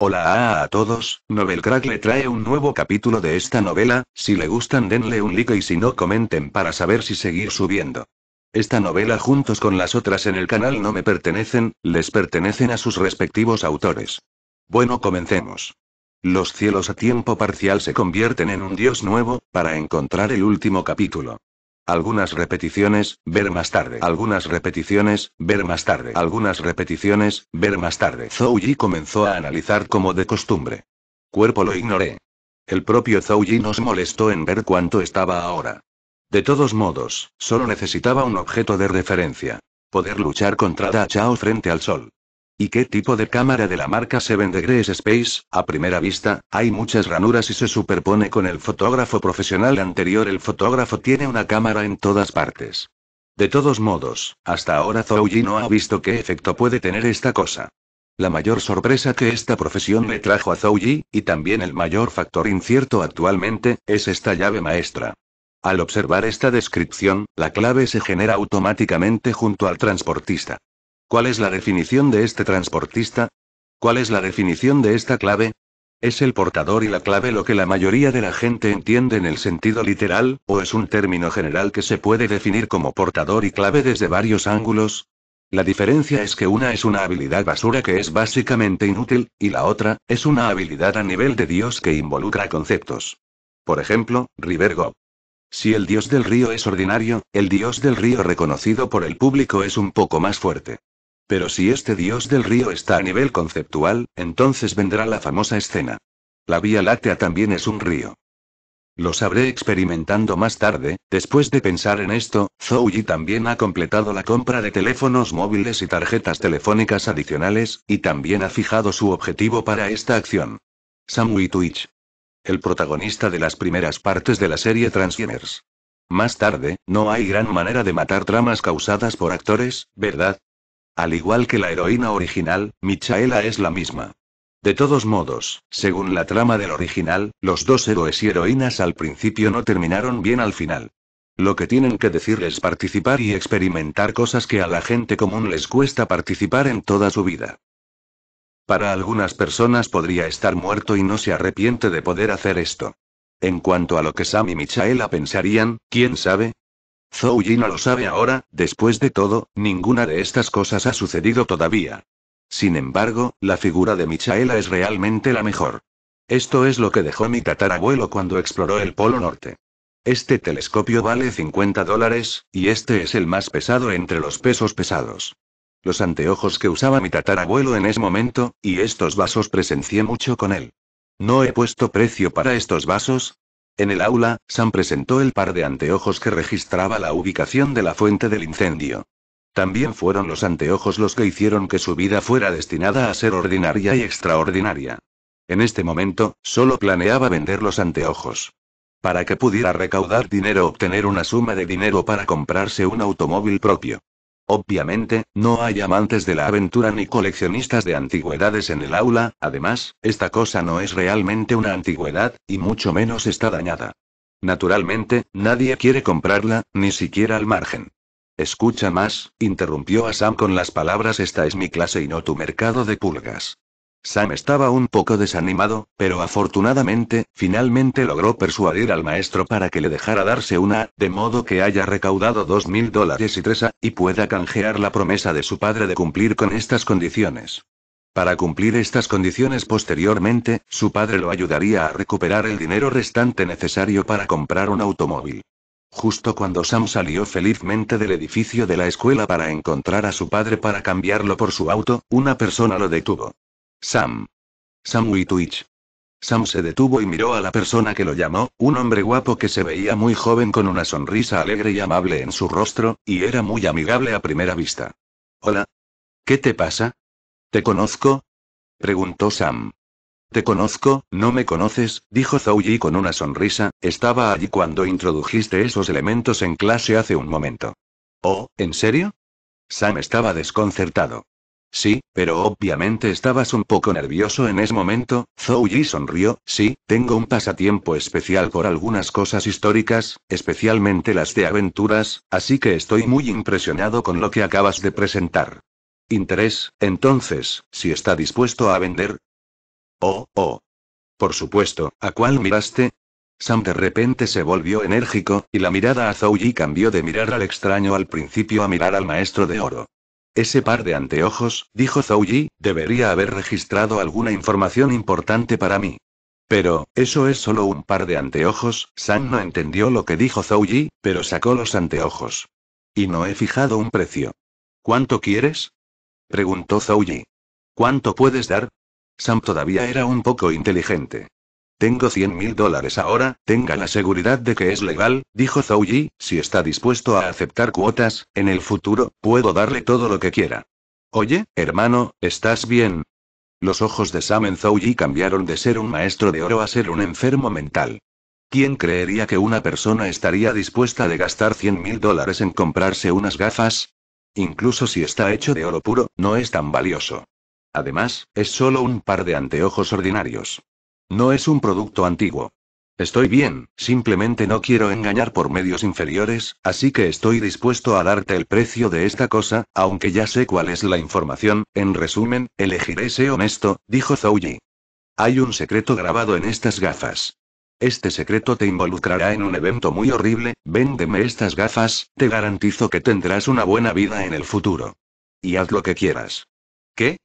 Hola a, todos, Novelcrack Crack le trae un nuevo capítulo de esta novela, si le gustan denle un like y si no comenten para saber si seguir subiendo. Esta novela juntos con las otras en el canal no me pertenecen, les pertenecen a sus respectivos autores. Bueno, comencemos. Los cielos a tiempo parcial se convierten en un dios nuevo, para encontrar el último capítulo. Algunas repeticiones, ver más tarde. Algunas repeticiones, ver más tarde. Algunas repeticiones, ver más tarde. Zhou Yi comenzó a analizar como de costumbre. Cuerpo lo ignoré. El propio Zhou Yi nos molestó en ver cuánto estaba ahora. De todos modos, solo necesitaba un objeto de referencia. Poder luchar contra Da Chao frente al sol. ¿Y qué tipo de cámara de la marca Seven Degrees Space? A primera vista, hay muchas ranuras y se superpone con el fotógrafo profesional anterior. El fotógrafo tiene una cámara en todas partes. De todos modos, hasta ahora Zouji no ha visto qué efecto puede tener esta cosa. La mayor sorpresa que esta profesión le trajo a Zouji, y también el mayor factor incierto actualmente, es esta llave maestra. Al observar esta descripción, la clave se genera automáticamente junto al transportista. ¿Cuál es la definición de este transportista? ¿Cuál es la definición de esta clave? ¿Es el portador y la clave lo que la mayoría de la gente entiende en el sentido literal, o es un término general que se puede definir como portador y clave desde varios ángulos? La diferencia es que una es una habilidad basura que es básicamente inútil, y la otra, es una habilidad a nivel de dios que involucra conceptos. Por ejemplo, River Gob. Si el dios del río es ordinario, el dios del río reconocido por el público es un poco más fuerte. Pero si este dios del río está a nivel conceptual, entonces vendrá la famosa escena. La Vía Láctea también es un río. Lo sabré experimentando más tarde, después de pensar en esto, Zouji también ha completado la compra de teléfonos móviles y tarjetas telefónicas adicionales, y también ha fijado su objetivo para esta acción. Samui Twitch. El protagonista de las primeras partes de la serie Transgenders. Más tarde, no hay gran manera de matar tramas causadas por actores, ¿verdad? Al igual que la heroína original, Michaela es la misma. De todos modos, según la trama del original, los dos héroes y heroínas al principio no terminaron bien al final. Lo que tienen que decir es participar y experimentar cosas que a la gente común les cuesta participar en toda su vida. Para algunas personas podría estar muerto y no se arrepiente de poder hacer esto. En cuanto a lo que Sam y Michaela pensarían, quién sabe, Zhou no lo sabe ahora, después de todo, ninguna de estas cosas ha sucedido todavía. Sin embargo, la figura de Michaela es realmente la mejor. Esto es lo que dejó mi tatarabuelo cuando exploró el Polo Norte. Este telescopio vale 50 dólares, y este es el más pesado entre los pesos pesados. Los anteojos que usaba mi tatarabuelo en ese momento, y estos vasos presencié mucho con él. No he puesto precio para estos vasos, en el aula, Sam presentó el par de anteojos que registraba la ubicación de la fuente del incendio. También fueron los anteojos los que hicieron que su vida fuera destinada a ser ordinaria y extraordinaria. En este momento, solo planeaba vender los anteojos. Para que pudiera recaudar dinero, obtener una suma de dinero para comprarse un automóvil propio. Obviamente, no hay amantes de la aventura ni coleccionistas de antigüedades en el aula, además, esta cosa no es realmente una antigüedad, y mucho menos está dañada. Naturalmente, nadie quiere comprarla, ni siquiera al margen. Escucha más, interrumpió a Sam con las palabras esta es mi clase y no tu mercado de pulgas. Sam estaba un poco desanimado, pero afortunadamente, finalmente logró persuadir al maestro para que le dejara darse una de modo que haya recaudado dos mil dólares y tres A, y pueda canjear la promesa de su padre de cumplir con estas condiciones. Para cumplir estas condiciones posteriormente, su padre lo ayudaría a recuperar el dinero restante necesario para comprar un automóvil. Justo cuando Sam salió felizmente del edificio de la escuela para encontrar a su padre para cambiarlo por su auto, una persona lo detuvo. Sam. Sam Twitch. Sam se detuvo y miró a la persona que lo llamó, un hombre guapo que se veía muy joven con una sonrisa alegre y amable en su rostro, y era muy amigable a primera vista. Hola. ¿Qué te pasa? ¿Te conozco? preguntó Sam. Te conozco, no me conoces, dijo Zouji con una sonrisa, estaba allí cuando introdujiste esos elementos en clase hace un momento. Oh, ¿en serio? Sam estaba desconcertado. Sí, pero obviamente estabas un poco nervioso en ese momento, Zhou Yi sonrió, sí, tengo un pasatiempo especial por algunas cosas históricas, especialmente las de aventuras, así que estoy muy impresionado con lo que acabas de presentar. Interés, entonces, si está dispuesto a vender. Oh, oh. Por supuesto, ¿a cuál miraste? Sam de repente se volvió enérgico, y la mirada a Zhou Yi cambió de mirar al extraño al principio a mirar al maestro de oro. Ese par de anteojos, dijo Zhou debería haber registrado alguna información importante para mí. Pero, eso es solo un par de anteojos, Sam no entendió lo que dijo Zhou pero sacó los anteojos. Y no he fijado un precio. ¿Cuánto quieres? preguntó Zhou ¿Cuánto puedes dar? Sam todavía era un poco inteligente. Tengo 100 mil dólares ahora, tenga la seguridad de que es legal, dijo Zhou Yi, si está dispuesto a aceptar cuotas, en el futuro, puedo darle todo lo que quiera. Oye, hermano, ¿estás bien? Los ojos de Sam en Zhou Yi cambiaron de ser un maestro de oro a ser un enfermo mental. ¿Quién creería que una persona estaría dispuesta de gastar 100 mil dólares en comprarse unas gafas? Incluso si está hecho de oro puro, no es tan valioso. Además, es solo un par de anteojos ordinarios. No es un producto antiguo. Estoy bien, simplemente no quiero engañar por medios inferiores, así que estoy dispuesto a darte el precio de esta cosa, aunque ya sé cuál es la información, en resumen, elegiré ser honesto, dijo Zouji. Hay un secreto grabado en estas gafas. Este secreto te involucrará en un evento muy horrible, véndeme estas gafas, te garantizo que tendrás una buena vida en el futuro. Y haz lo que quieras. ¿Qué?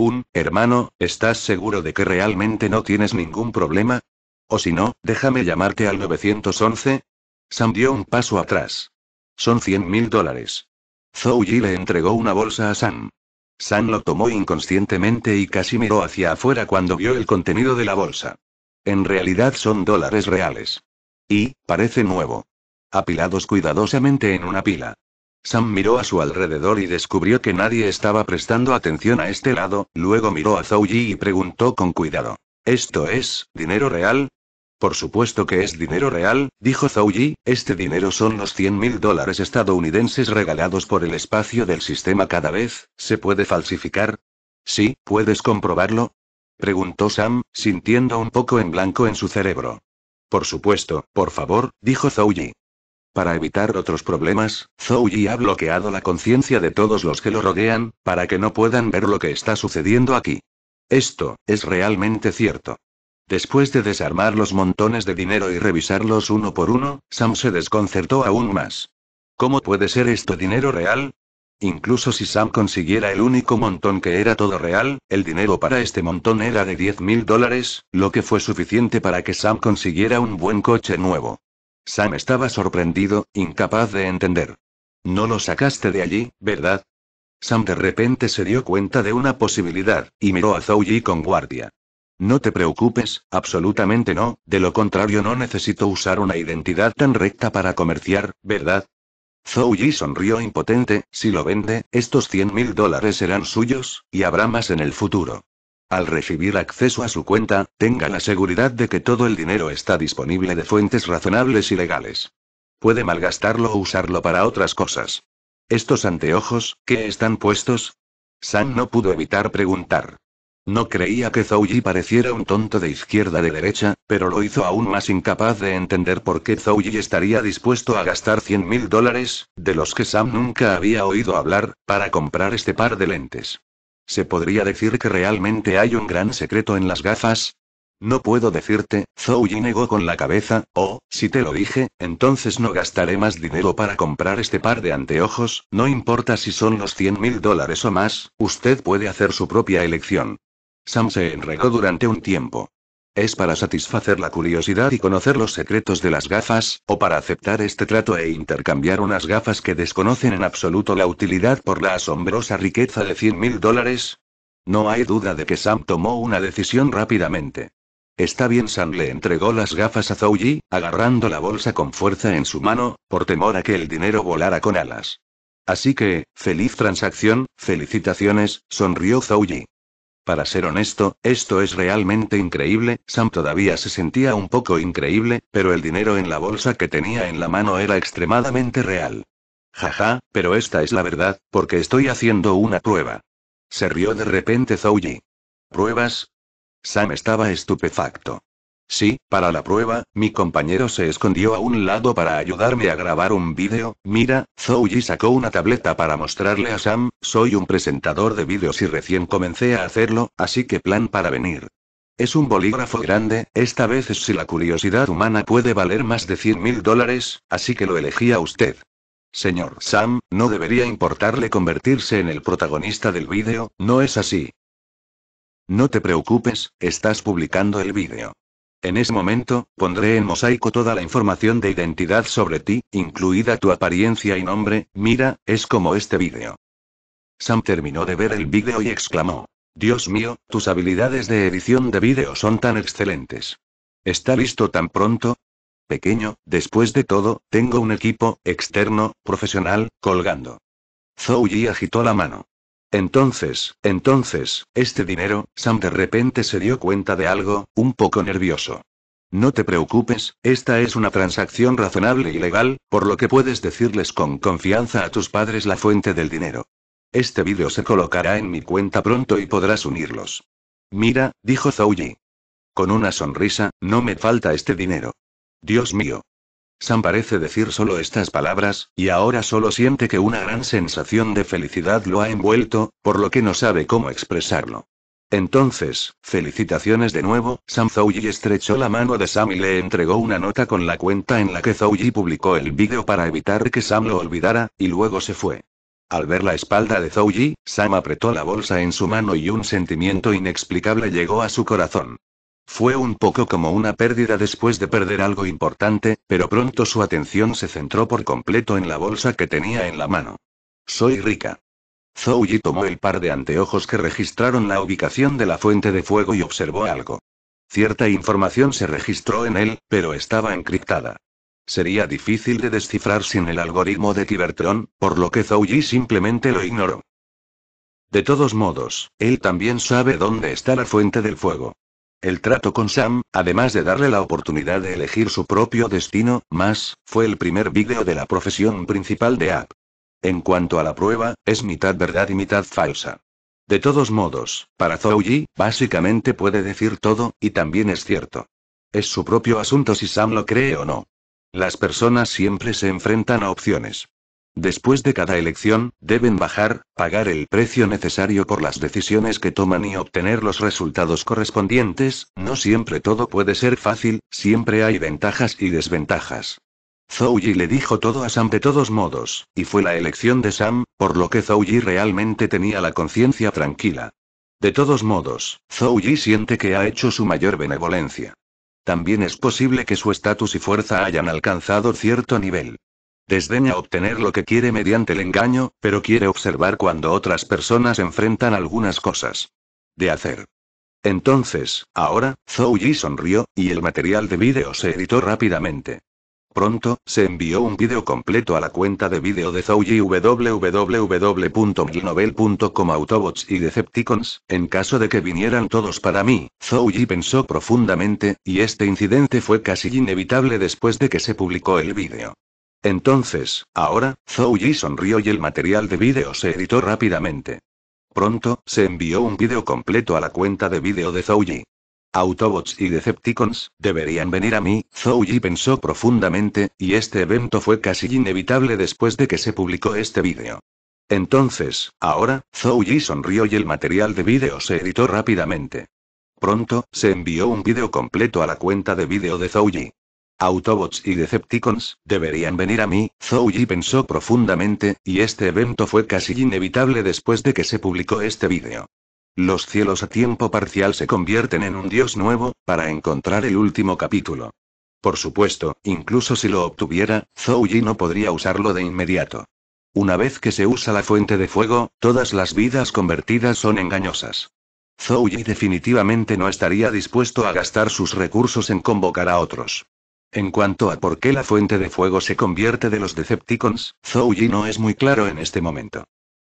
Un, hermano, ¿estás seguro de que realmente no tienes ningún problema? O si no, déjame llamarte al 911. Sam dio un paso atrás. Son 100 mil dólares. Zhou Yi le entregó una bolsa a Sam. Sam lo tomó inconscientemente y casi miró hacia afuera cuando vio el contenido de la bolsa. En realidad son dólares reales. Y, parece nuevo. Apilados cuidadosamente en una pila. Sam miró a su alrededor y descubrió que nadie estaba prestando atención a este lado, luego miró a Zouji y preguntó con cuidado. ¿Esto es, dinero real? Por supuesto que es dinero real, dijo Zouji, este dinero son los 100 mil dólares estadounidenses regalados por el espacio del sistema cada vez, ¿se puede falsificar? Sí, ¿puedes comprobarlo? Preguntó Sam, sintiendo un poco en blanco en su cerebro. Por supuesto, por favor, dijo Zouji. Para evitar otros problemas, Zhou Yi ha bloqueado la conciencia de todos los que lo rodean, para que no puedan ver lo que está sucediendo aquí. Esto, es realmente cierto. Después de desarmar los montones de dinero y revisarlos uno por uno, Sam se desconcertó aún más. ¿Cómo puede ser esto dinero real? Incluso si Sam consiguiera el único montón que era todo real, el dinero para este montón era de 10.000 mil dólares, lo que fue suficiente para que Sam consiguiera un buen coche nuevo. Sam estaba sorprendido, incapaz de entender. No lo sacaste de allí, ¿verdad? Sam de repente se dio cuenta de una posibilidad, y miró a Zouji con guardia. No te preocupes, absolutamente no, de lo contrario no necesito usar una identidad tan recta para comerciar, ¿verdad? Zhou Yi sonrió impotente, si lo vende, estos 100.000 mil dólares serán suyos, y habrá más en el futuro. Al recibir acceso a su cuenta, tenga la seguridad de que todo el dinero está disponible de fuentes razonables y legales. Puede malgastarlo o usarlo para otras cosas. ¿Estos anteojos, qué están puestos? Sam no pudo evitar preguntar. No creía que Zouji pareciera un tonto de izquierda de derecha, pero lo hizo aún más incapaz de entender por qué Zouji estaría dispuesto a gastar 100 mil dólares, de los que Sam nunca había oído hablar, para comprar este par de lentes. ¿Se podría decir que realmente hay un gran secreto en las gafas? No puedo decirte, Zhou negó con la cabeza, O, si te lo dije, entonces no gastaré más dinero para comprar este par de anteojos, no importa si son los 100 mil dólares o más, usted puede hacer su propia elección. Sam se enredó durante un tiempo. ¿Es para satisfacer la curiosidad y conocer los secretos de las gafas, o para aceptar este trato e intercambiar unas gafas que desconocen en absoluto la utilidad por la asombrosa riqueza de 100 mil dólares? No hay duda de que Sam tomó una decisión rápidamente. Está bien, Sam le entregó las gafas a Zouji, agarrando la bolsa con fuerza en su mano, por temor a que el dinero volara con alas. Así que, feliz transacción, felicitaciones, sonrió Zouji. Para ser honesto, esto es realmente increíble, Sam todavía se sentía un poco increíble, pero el dinero en la bolsa que tenía en la mano era extremadamente real. Jaja, pero esta es la verdad, porque estoy haciendo una prueba. Se rió de repente Zouji. ¿Pruebas? Sam estaba estupefacto. Sí, para la prueba, mi compañero se escondió a un lado para ayudarme a grabar un vídeo. Mira, Zouji sacó una tableta para mostrarle a Sam, soy un presentador de vídeos y recién comencé a hacerlo, así que plan para venir. Es un bolígrafo grande, esta vez es si la curiosidad humana puede valer más de 100 mil dólares, así que lo elegí a usted. Señor Sam, no debería importarle convertirse en el protagonista del vídeo, ¿no es así? No te preocupes, estás publicando el vídeo. En ese momento, pondré en mosaico toda la información de identidad sobre ti, incluida tu apariencia y nombre, mira, es como este vídeo. Sam terminó de ver el vídeo y exclamó. Dios mío, tus habilidades de edición de vídeo son tan excelentes. ¿Está listo tan pronto? Pequeño, después de todo, tengo un equipo, externo, profesional, colgando. Zouji agitó la mano. Entonces, entonces, este dinero, Sam de repente se dio cuenta de algo, un poco nervioso. No te preocupes, esta es una transacción razonable y legal, por lo que puedes decirles con confianza a tus padres la fuente del dinero. Este vídeo se colocará en mi cuenta pronto y podrás unirlos. Mira, dijo Zouji. Con una sonrisa, no me falta este dinero. Dios mío. Sam parece decir solo estas palabras, y ahora solo siente que una gran sensación de felicidad lo ha envuelto, por lo que no sabe cómo expresarlo. Entonces, felicitaciones de nuevo, Sam Zouji estrechó la mano de Sam y le entregó una nota con la cuenta en la que Zouji publicó el vídeo para evitar que Sam lo olvidara, y luego se fue. Al ver la espalda de Zouji, Sam apretó la bolsa en su mano y un sentimiento inexplicable llegó a su corazón. Fue un poco como una pérdida después de perder algo importante, pero pronto su atención se centró por completo en la bolsa que tenía en la mano. Soy rica. Zouji tomó el par de anteojos que registraron la ubicación de la fuente de fuego y observó algo. Cierta información se registró en él, pero estaba encriptada. Sería difícil de descifrar sin el algoritmo de Cybertron, por lo que Zouji simplemente lo ignoró. De todos modos, él también sabe dónde está la fuente del fuego. El trato con Sam, además de darle la oportunidad de elegir su propio destino, más, fue el primer vídeo de la profesión principal de App. En cuanto a la prueba, es mitad verdad y mitad falsa. De todos modos, para Yi, básicamente puede decir todo, y también es cierto. Es su propio asunto si Sam lo cree o no. Las personas siempre se enfrentan a opciones. Después de cada elección, deben bajar, pagar el precio necesario por las decisiones que toman y obtener los resultados correspondientes, no siempre todo puede ser fácil, siempre hay ventajas y desventajas. Zouji le dijo todo a Sam de todos modos, y fue la elección de Sam, por lo que Zouji realmente tenía la conciencia tranquila. De todos modos, Zouji siente que ha hecho su mayor benevolencia. También es posible que su estatus y fuerza hayan alcanzado cierto nivel. Desdeña obtener lo que quiere mediante el engaño, pero quiere observar cuando otras personas enfrentan algunas cosas. De hacer. Entonces, ahora, Zhou Yi sonrió, y el material de vídeo se editó rápidamente. Pronto, se envió un vídeo completo a la cuenta de vídeo de Zouji www.milnovel.com Autobots y Decepticons, en caso de que vinieran todos para mí, Yi pensó profundamente, y este incidente fue casi inevitable después de que se publicó el vídeo. Entonces, ahora, Zhou Yi sonrió y el material de vídeo se editó rápidamente. Pronto, se envió un vídeo completo a la cuenta de vídeo de Zhou Yi. Autobots y Decepticons, deberían venir a mí, Zhou Yi pensó profundamente, y este evento fue casi inevitable después de que se publicó este vídeo. Entonces, ahora, Zhou Yi sonrió y el material de vídeo se editó rápidamente. Pronto, se envió un vídeo completo a la cuenta de vídeo de Zhou Yi. Autobots y Decepticons, deberían venir a mí, Zouji pensó profundamente, y este evento fue casi inevitable después de que se publicó este vídeo. Los cielos a tiempo parcial se convierten en un dios nuevo, para encontrar el último capítulo. Por supuesto, incluso si lo obtuviera, Zouji no podría usarlo de inmediato. Una vez que se usa la fuente de fuego, todas las vidas convertidas son engañosas. Zouji definitivamente no estaría dispuesto a gastar sus recursos en convocar a otros. En cuanto a por qué la fuente de fuego se convierte de los Decepticons, Zhou Yi no es muy claro en este momento.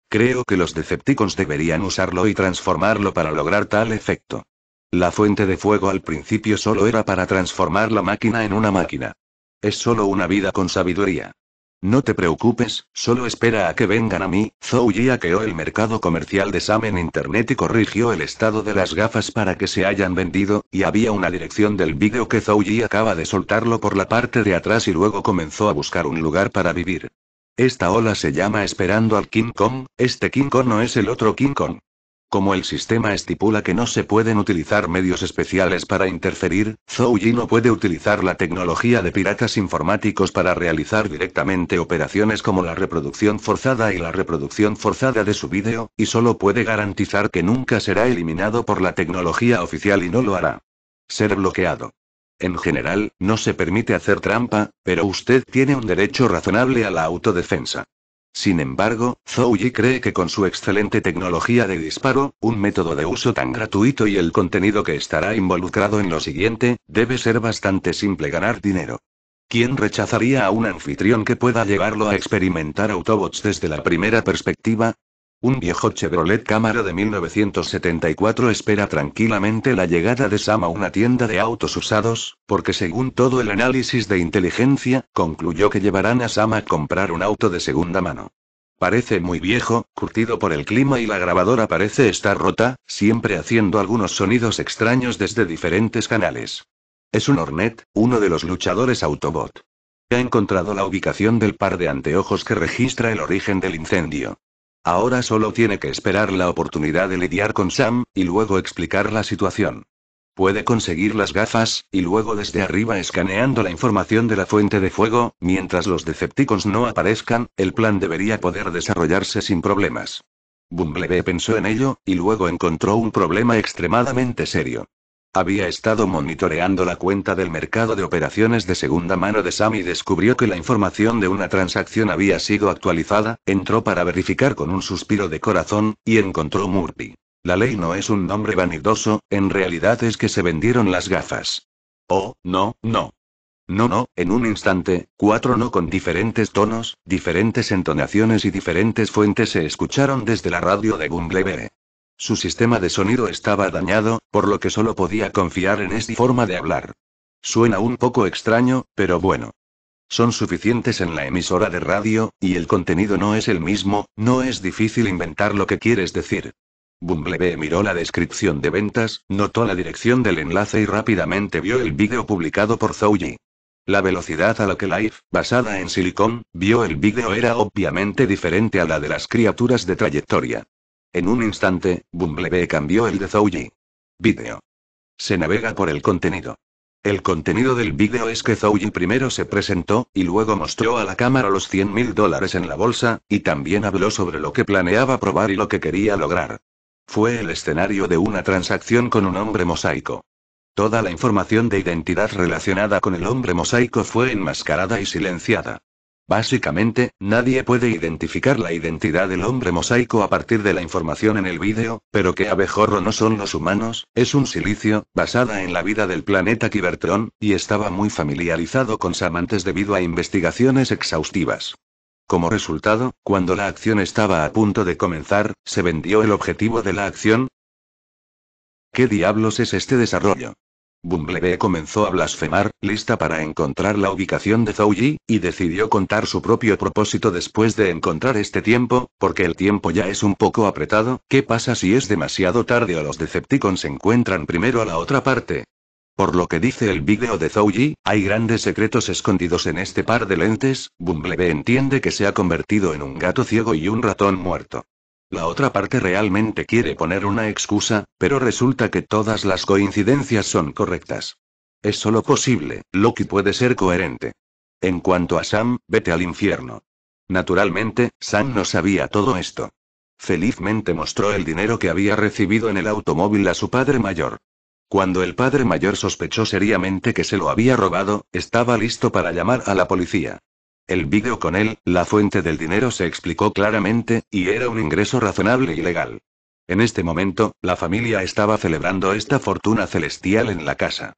Creo que los Decepticons deberían usarlo y transformarlo para lograr tal efecto. La fuente de fuego al principio solo era para transformar la máquina en una máquina. Es solo una vida con sabiduría. No te preocupes, solo espera a que vengan a mí. Zhou Yi hackeó el mercado comercial de Sam internet y corrigió el estado de las gafas para que se hayan vendido, y había una dirección del vídeo que Zhou Yi acaba de soltarlo por la parte de atrás y luego comenzó a buscar un lugar para vivir. Esta ola se llama Esperando al King Kong, este King Kong no es el otro King Kong. Como el sistema estipula que no se pueden utilizar medios especiales para interferir, Zhou Yi no puede utilizar la tecnología de piratas informáticos para realizar directamente operaciones como la reproducción forzada y la reproducción forzada de su vídeo, y solo puede garantizar que nunca será eliminado por la tecnología oficial y no lo hará. Ser bloqueado. En general, no se permite hacer trampa, pero usted tiene un derecho razonable a la autodefensa. Sin embargo, Zhou Yi cree que con su excelente tecnología de disparo, un método de uso tan gratuito y el contenido que estará involucrado en lo siguiente, debe ser bastante simple ganar dinero. ¿Quién rechazaría a un anfitrión que pueda llevarlo a experimentar Autobots desde la primera perspectiva? Un viejo Chevrolet Cámara de 1974 espera tranquilamente la llegada de Sam a una tienda de autos usados, porque según todo el análisis de inteligencia, concluyó que llevarán a Sam a comprar un auto de segunda mano. Parece muy viejo, curtido por el clima y la grabadora parece estar rota, siempre haciendo algunos sonidos extraños desde diferentes canales. Es un Hornet, uno de los luchadores Autobot. Ha encontrado la ubicación del par de anteojos que registra el origen del incendio. Ahora solo tiene que esperar la oportunidad de lidiar con Sam, y luego explicar la situación. Puede conseguir las gafas, y luego desde arriba escaneando la información de la fuente de fuego, mientras los Decepticons no aparezcan, el plan debería poder desarrollarse sin problemas. Bumblebee pensó en ello, y luego encontró un problema extremadamente serio. Había estado monitoreando la cuenta del mercado de operaciones de segunda mano de Sam y descubrió que la información de una transacción había sido actualizada, entró para verificar con un suspiro de corazón, y encontró Murphy. La ley no es un nombre vanidoso, en realidad es que se vendieron las gafas. Oh, no, no. No, no, en un instante, cuatro no con diferentes tonos, diferentes entonaciones y diferentes fuentes se escucharon desde la radio de Bumblebee. Su sistema de sonido estaba dañado, por lo que solo podía confiar en esta forma de hablar. Suena un poco extraño, pero bueno. Son suficientes en la emisora de radio, y el contenido no es el mismo, no es difícil inventar lo que quieres decir. Bumblebee miró la descripción de ventas, notó la dirección del enlace y rápidamente vio el vídeo publicado por Zouji. La velocidad a la que Life, basada en Silicon, vio el vídeo era obviamente diferente a la de las criaturas de trayectoria. En un instante, Bumblebee cambió el de Zouji. Video. Se navega por el contenido. El contenido del vídeo es que Zouji primero se presentó, y luego mostró a la cámara los 100 mil dólares en la bolsa, y también habló sobre lo que planeaba probar y lo que quería lograr. Fue el escenario de una transacción con un hombre mosaico. Toda la información de identidad relacionada con el hombre mosaico fue enmascarada y silenciada. Básicamente, nadie puede identificar la identidad del hombre mosaico a partir de la información en el vídeo, pero que abejorro no son los humanos, es un silicio, basada en la vida del planeta Kibertron, y estaba muy familiarizado con Samantes debido a investigaciones exhaustivas. Como resultado, cuando la acción estaba a punto de comenzar, se vendió el objetivo de la acción. ¿Qué diablos es este desarrollo? Bumblebee comenzó a blasfemar, lista para encontrar la ubicación de Zouji, y decidió contar su propio propósito después de encontrar este tiempo, porque el tiempo ya es un poco apretado, ¿qué pasa si es demasiado tarde o los Decepticons se encuentran primero a la otra parte? Por lo que dice el vídeo de Zouji, hay grandes secretos escondidos en este par de lentes, Bumblebee entiende que se ha convertido en un gato ciego y un ratón muerto. La otra parte realmente quiere poner una excusa, pero resulta que todas las coincidencias son correctas. Es solo posible, Loki puede ser coherente. En cuanto a Sam, vete al infierno. Naturalmente, Sam no sabía todo esto. Felizmente mostró el dinero que había recibido en el automóvil a su padre mayor. Cuando el padre mayor sospechó seriamente que se lo había robado, estaba listo para llamar a la policía. El vídeo con él, la fuente del dinero se explicó claramente, y era un ingreso razonable y legal. En este momento, la familia estaba celebrando esta fortuna celestial en la casa.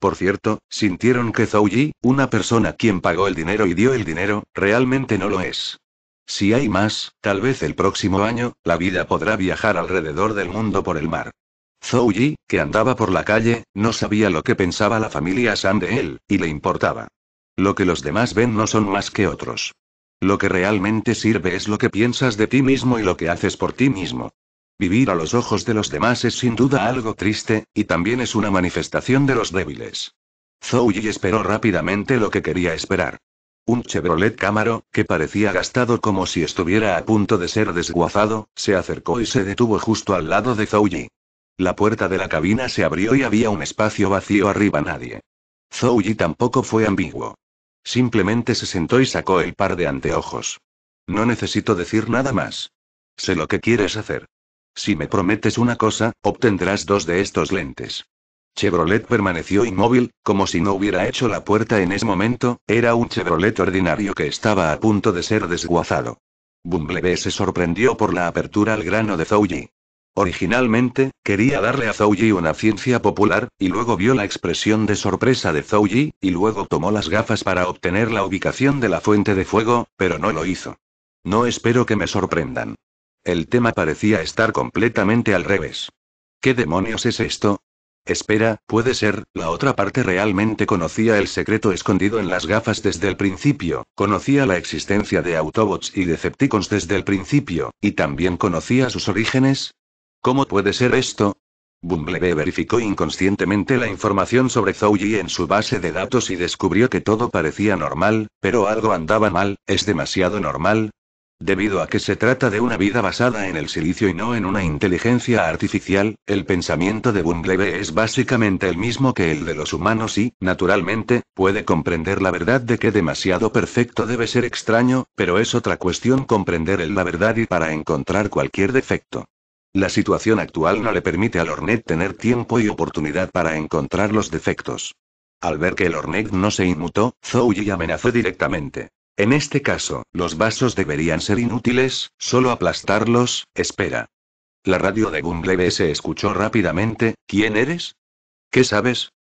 Por cierto, sintieron que Zhou Yi, una persona quien pagó el dinero y dio el dinero, realmente no lo es. Si hay más, tal vez el próximo año, la vida podrá viajar alrededor del mundo por el mar. Zhou Yi, que andaba por la calle, no sabía lo que pensaba la familia San de él, y le importaba. Lo que los demás ven no son más que otros. Lo que realmente sirve es lo que piensas de ti mismo y lo que haces por ti mismo. Vivir a los ojos de los demás es sin duda algo triste, y también es una manifestación de los débiles. Zouji esperó rápidamente lo que quería esperar. Un Chevrolet Camaro, que parecía gastado como si estuviera a punto de ser desguazado, se acercó y se detuvo justo al lado de Zouji. La puerta de la cabina se abrió y había un espacio vacío arriba nadie. Zouji tampoco fue ambiguo. Simplemente se sentó y sacó el par de anteojos. No necesito decir nada más. Sé lo que quieres hacer. Si me prometes una cosa, obtendrás dos de estos lentes. Chevrolet permaneció inmóvil, como si no hubiera hecho la puerta en ese momento, era un Chevrolet ordinario que estaba a punto de ser desguazado. Bumblebee se sorprendió por la apertura al grano de Zouji. Originalmente, quería darle a Zouji una ciencia popular, y luego vio la expresión de sorpresa de Zouji, y luego tomó las gafas para obtener la ubicación de la fuente de fuego, pero no lo hizo. No espero que me sorprendan. El tema parecía estar completamente al revés. ¿Qué demonios es esto? Espera, puede ser, la otra parte realmente conocía el secreto escondido en las gafas desde el principio, conocía la existencia de Autobots y Decepticons desde el principio, y también conocía sus orígenes, ¿Cómo puede ser esto? Bumblebee verificó inconscientemente la información sobre Zouji en su base de datos y descubrió que todo parecía normal, pero algo andaba mal, es demasiado normal. Debido a que se trata de una vida basada en el silicio y no en una inteligencia artificial, el pensamiento de Bumblebee es básicamente el mismo que el de los humanos y, naturalmente, puede comprender la verdad de que demasiado perfecto debe ser extraño, pero es otra cuestión comprender la verdad y para encontrar cualquier defecto. La situación actual no le permite al Hornet tener tiempo y oportunidad para encontrar los defectos. Al ver que el Hornet no se inmutó, Zhou Yi amenazó directamente. En este caso, los vasos deberían ser inútiles, solo aplastarlos, espera. La radio de Bumblebee se escuchó rápidamente, ¿quién eres? ¿Qué sabes?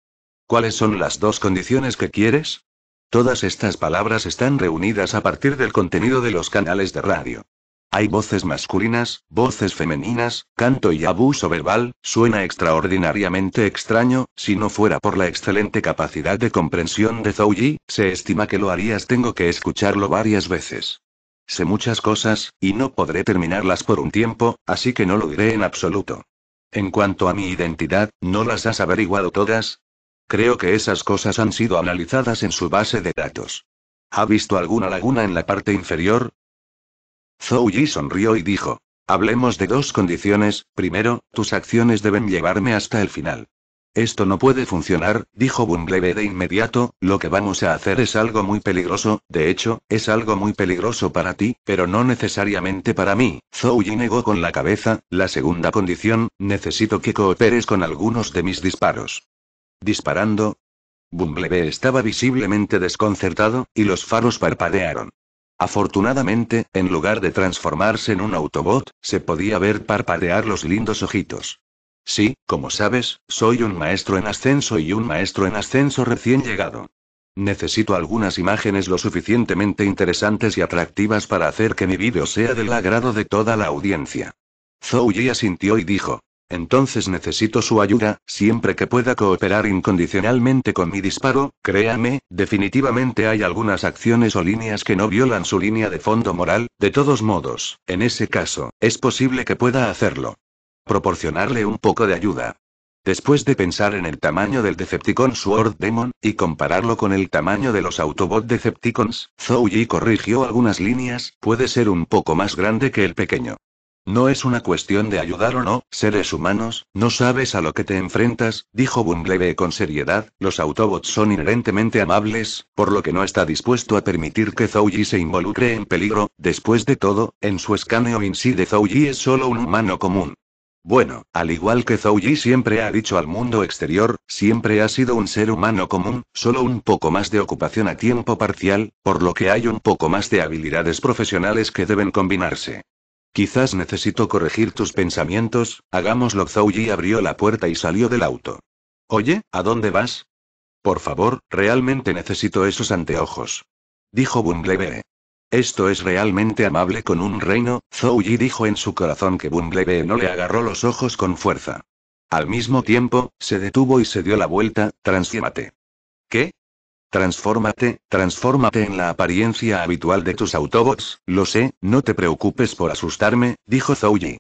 ¿Cuáles son las dos condiciones que quieres? Todas estas palabras están reunidas a partir del contenido de los canales de radio. Hay voces masculinas, voces femeninas, canto y abuso verbal, suena extraordinariamente extraño, si no fuera por la excelente capacidad de comprensión de Zouji, se estima que lo harías tengo que escucharlo varias veces. Sé muchas cosas, y no podré terminarlas por un tiempo, así que no lo diré en absoluto. En cuanto a mi identidad, ¿no las has averiguado todas? Creo que esas cosas han sido analizadas en su base de datos. ¿Ha visto alguna laguna en la parte inferior? Zhou Yi sonrió y dijo. Hablemos de dos condiciones, primero, tus acciones deben llevarme hasta el final. Esto no puede funcionar, dijo Bumblebee de inmediato, lo que vamos a hacer es algo muy peligroso, de hecho, es algo muy peligroso para ti, pero no necesariamente para mí. Zhou Yi negó con la cabeza, la segunda condición, necesito que cooperes con algunos de mis disparos. Disparando. Bumblebee estaba visiblemente desconcertado, y los faros parpadearon. Afortunadamente, en lugar de transformarse en un Autobot, se podía ver parpadear los lindos ojitos. Sí, como sabes, soy un maestro en ascenso y un maestro en ascenso recién llegado. Necesito algunas imágenes lo suficientemente interesantes y atractivas para hacer que mi vídeo sea del agrado de toda la audiencia. Zhou Yi asintió y dijo. Entonces necesito su ayuda, siempre que pueda cooperar incondicionalmente con mi disparo, créame, definitivamente hay algunas acciones o líneas que no violan su línea de fondo moral, de todos modos, en ese caso, es posible que pueda hacerlo. Proporcionarle un poco de ayuda. Después de pensar en el tamaño del Decepticon Sword Demon, y compararlo con el tamaño de los Autobot Decepticons, Zouji corrigió algunas líneas, puede ser un poco más grande que el pequeño. No es una cuestión de ayudar o no, seres humanos, no sabes a lo que te enfrentas, dijo Bumblebee con seriedad, los Autobots son inherentemente amables, por lo que no está dispuesto a permitir que Zouji se involucre en peligro, después de todo, en su escaneo in sí Zouji es solo un humano común. Bueno, al igual que Zouji siempre ha dicho al mundo exterior, siempre ha sido un ser humano común, solo un poco más de ocupación a tiempo parcial, por lo que hay un poco más de habilidades profesionales que deben combinarse. Quizás necesito corregir tus pensamientos, hagámoslo. Zouji abrió la puerta y salió del auto. Oye, ¿a dónde vas? Por favor, realmente necesito esos anteojos. Dijo Bumblebee. Esto es realmente amable con un reino, Zouji dijo en su corazón que Bumblebee no le agarró los ojos con fuerza. Al mismo tiempo, se detuvo y se dio la vuelta, transiémate. ¿Qué? Transfórmate, transfórmate en la apariencia habitual de tus Autobots, lo sé, no te preocupes por asustarme, dijo Zouji.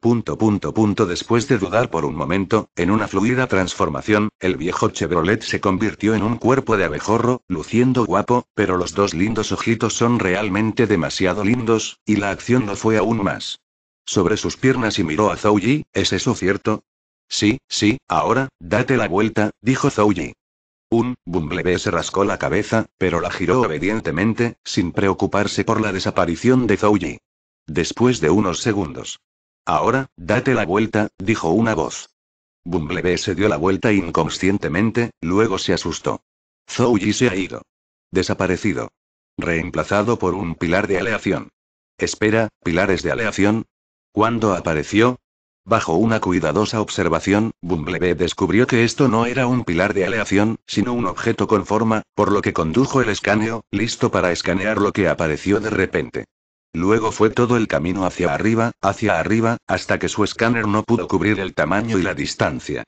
Punto punto punto después de dudar por un momento, en una fluida transformación, el viejo Chevrolet se convirtió en un cuerpo de abejorro, luciendo guapo, pero los dos lindos ojitos son realmente demasiado lindos, y la acción lo fue aún más. Sobre sus piernas y miró a Zouji, ¿es eso cierto? Sí, sí, ahora, date la vuelta, dijo Zouji. Un bumblebee se rascó la cabeza, pero la giró obedientemente, sin preocuparse por la desaparición de Zouji. Después de unos segundos. Ahora, date la vuelta, dijo una voz. Bumblebee se dio la vuelta inconscientemente, luego se asustó. Zouji se ha ido. Desaparecido. Reemplazado por un pilar de aleación. Espera, pilares de aleación. Cuando apareció, Bajo una cuidadosa observación, Bumblebee descubrió que esto no era un pilar de aleación, sino un objeto con forma, por lo que condujo el escaneo, listo para escanear lo que apareció de repente. Luego fue todo el camino hacia arriba, hacia arriba, hasta que su escáner no pudo cubrir el tamaño y la distancia.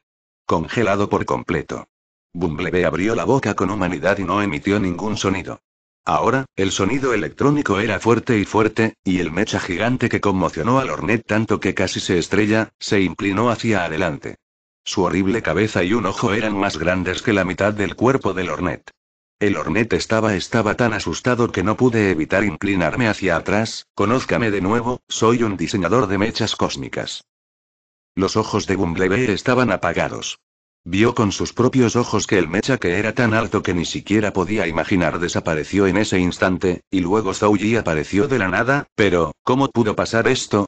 Congelado por completo. Bumblebee abrió la boca con humanidad y no emitió ningún sonido. Ahora, el sonido electrónico era fuerte y fuerte, y el mecha gigante que conmocionó al Hornet tanto que casi se estrella, se inclinó hacia adelante. Su horrible cabeza y un ojo eran más grandes que la mitad del cuerpo del Hornet. El Hornet estaba estaba tan asustado que no pude evitar inclinarme hacia atrás, conózcame de nuevo, soy un diseñador de mechas cósmicas. Los ojos de Bumblebee estaban apagados. Vio con sus propios ojos que el mecha que era tan alto que ni siquiera podía imaginar desapareció en ese instante, y luego Zhou apareció de la nada, pero, ¿cómo pudo pasar esto?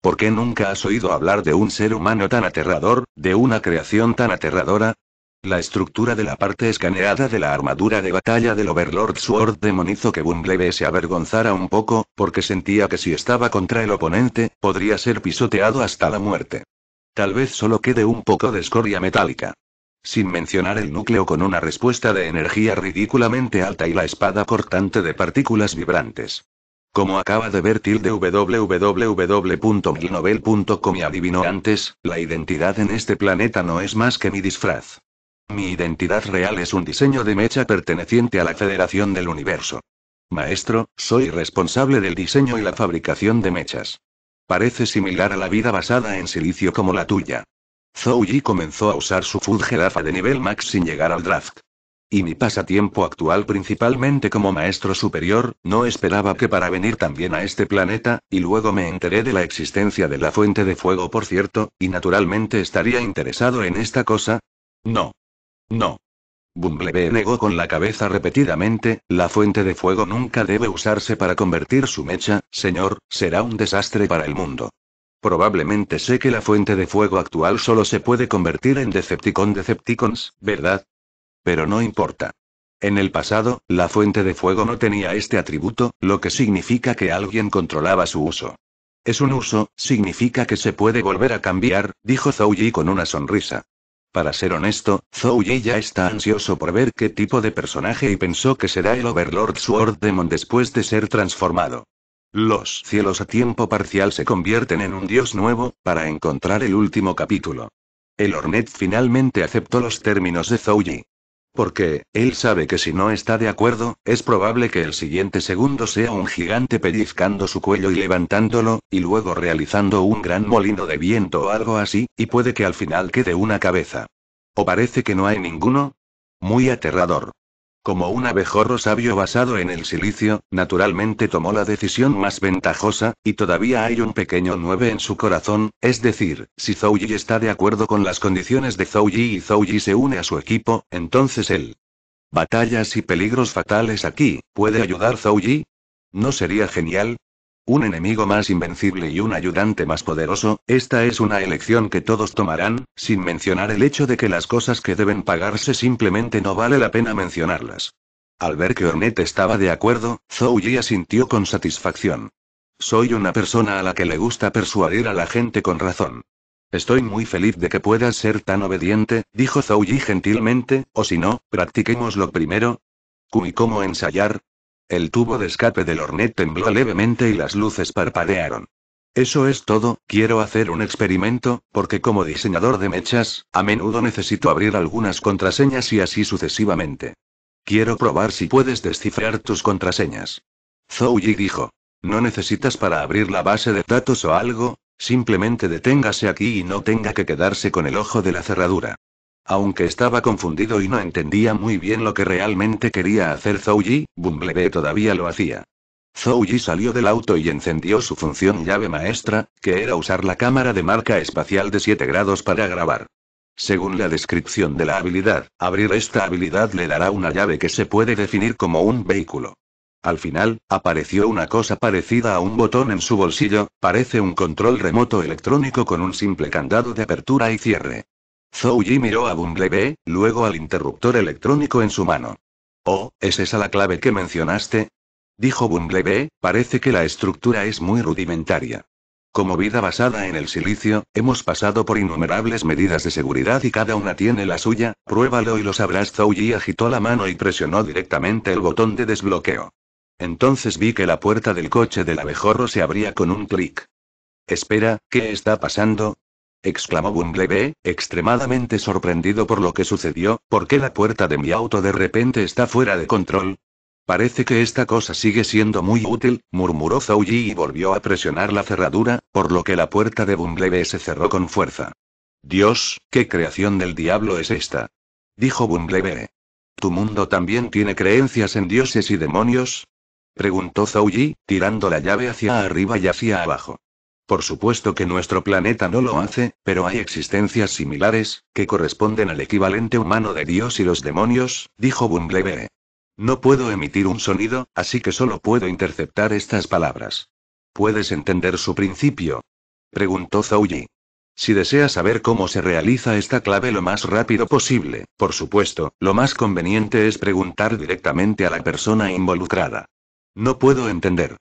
¿Por qué nunca has oído hablar de un ser humano tan aterrador, de una creación tan aterradora? La estructura de la parte escaneada de la armadura de batalla del Overlord Sword demonizó que Bumblebee se avergonzara un poco, porque sentía que si estaba contra el oponente, podría ser pisoteado hasta la muerte. Tal vez solo quede un poco de escoria metálica. Sin mencionar el núcleo con una respuesta de energía ridículamente alta y la espada cortante de partículas vibrantes. Como acaba de ver tilde www.milnovel.com y adivinó antes, la identidad en este planeta no es más que mi disfraz. Mi identidad real es un diseño de mecha perteneciente a la Federación del Universo. Maestro, soy responsable del diseño y la fabricación de mechas. Parece similar a la vida basada en silicio como la tuya. Zhou Yi comenzó a usar su full jerafa de nivel max sin llegar al draft. Y mi pasatiempo actual principalmente como maestro superior, no esperaba que para venir también a este planeta, y luego me enteré de la existencia de la fuente de fuego por cierto, y naturalmente estaría interesado en esta cosa. No. No. Bumblebee negó con la cabeza repetidamente, la fuente de fuego nunca debe usarse para convertir su mecha, señor, será un desastre para el mundo. Probablemente sé que la fuente de fuego actual solo se puede convertir en Decepticon Decepticons, ¿verdad? Pero no importa. En el pasado, la fuente de fuego no tenía este atributo, lo que significa que alguien controlaba su uso. Es un uso, significa que se puede volver a cambiar, dijo Zouji con una sonrisa. Para ser honesto, Zhou Yi ya está ansioso por ver qué tipo de personaje y pensó que será el Overlord Sword Demon después de ser transformado. Los cielos a tiempo parcial se convierten en un dios nuevo, para encontrar el último capítulo. El Hornet finalmente aceptó los términos de Yi. Porque, él sabe que si no está de acuerdo, es probable que el siguiente segundo sea un gigante pellizcando su cuello y levantándolo, y luego realizando un gran molino de viento o algo así, y puede que al final quede una cabeza. ¿O parece que no hay ninguno? Muy aterrador. Como un abejorro sabio basado en el silicio, naturalmente tomó la decisión más ventajosa, y todavía hay un pequeño 9 en su corazón, es decir, si Zouji está de acuerdo con las condiciones de Zouji y Zouji se une a su equipo, entonces él. Batallas y peligros fatales aquí, ¿puede ayudar Zouji? ¿No sería genial? Un enemigo más invencible y un ayudante más poderoso, esta es una elección que todos tomarán, sin mencionar el hecho de que las cosas que deben pagarse simplemente no vale la pena mencionarlas. Al ver que Ornette estaba de acuerdo, Zhou Yi asintió con satisfacción. Soy una persona a la que le gusta persuadir a la gente con razón. Estoy muy feliz de que puedas ser tan obediente, dijo Zhou Yi gentilmente, o si no, practiquemos lo primero. ¿Y ¿cómo ensayar? El tubo de escape del Hornet tembló levemente y las luces parpadearon. Eso es todo, quiero hacer un experimento, porque como diseñador de mechas, a menudo necesito abrir algunas contraseñas y así sucesivamente. Quiero probar si puedes descifrar tus contraseñas. Zouji dijo. No necesitas para abrir la base de datos o algo, simplemente deténgase aquí y no tenga que quedarse con el ojo de la cerradura. Aunque estaba confundido y no entendía muy bien lo que realmente quería hacer Zhou Yi, Bumblebee todavía lo hacía. Zhou Yi salió del auto y encendió su función llave maestra, que era usar la cámara de marca espacial de 7 grados para grabar. Según la descripción de la habilidad, abrir esta habilidad le dará una llave que se puede definir como un vehículo. Al final, apareció una cosa parecida a un botón en su bolsillo, parece un control remoto electrónico con un simple candado de apertura y cierre. Zouji miró a Bumblebee, luego al interruptor electrónico en su mano. Oh, ¿es esa la clave que mencionaste? Dijo Bumblebee, parece que la estructura es muy rudimentaria. Como vida basada en el silicio, hemos pasado por innumerables medidas de seguridad y cada una tiene la suya, pruébalo y lo sabrás. Zouji agitó la mano y presionó directamente el botón de desbloqueo. Entonces vi que la puerta del coche del abejorro se abría con un clic. Espera, ¿qué está pasando? exclamó Bumblebee, extremadamente sorprendido por lo que sucedió, ¿por qué la puerta de mi auto de repente está fuera de control? Parece que esta cosa sigue siendo muy útil, murmuró Zouji y volvió a presionar la cerradura, por lo que la puerta de Bumblebee se cerró con fuerza. Dios, qué creación del diablo es esta. Dijo Bumblebee. ¿Tu mundo también tiene creencias en dioses y demonios? Preguntó Zouji, tirando la llave hacia arriba y hacia abajo. Por supuesto que nuestro planeta no lo hace, pero hay existencias similares, que corresponden al equivalente humano de Dios y los demonios, dijo Bumblebee. No puedo emitir un sonido, así que solo puedo interceptar estas palabras. ¿Puedes entender su principio? preguntó Zouji. Si deseas saber cómo se realiza esta clave lo más rápido posible, por supuesto, lo más conveniente es preguntar directamente a la persona involucrada. No puedo entender.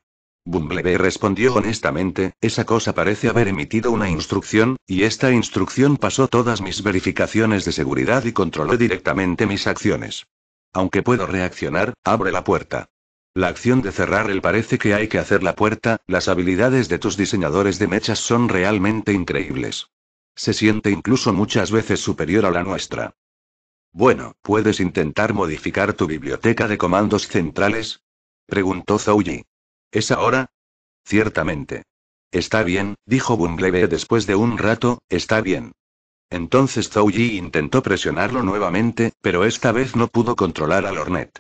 Bumblebee respondió honestamente, esa cosa parece haber emitido una instrucción, y esta instrucción pasó todas mis verificaciones de seguridad y controló directamente mis acciones. Aunque puedo reaccionar, abre la puerta. La acción de cerrar el parece que hay que hacer la puerta, las habilidades de tus diseñadores de mechas son realmente increíbles. Se siente incluso muchas veces superior a la nuestra. Bueno, ¿puedes intentar modificar tu biblioteca de comandos centrales? Preguntó Zouji. ¿Es ahora? Ciertamente. Está bien, dijo Bunglebe después de un rato, está bien. Entonces Zhou Yi intentó presionarlo nuevamente, pero esta vez no pudo controlar a Lornet.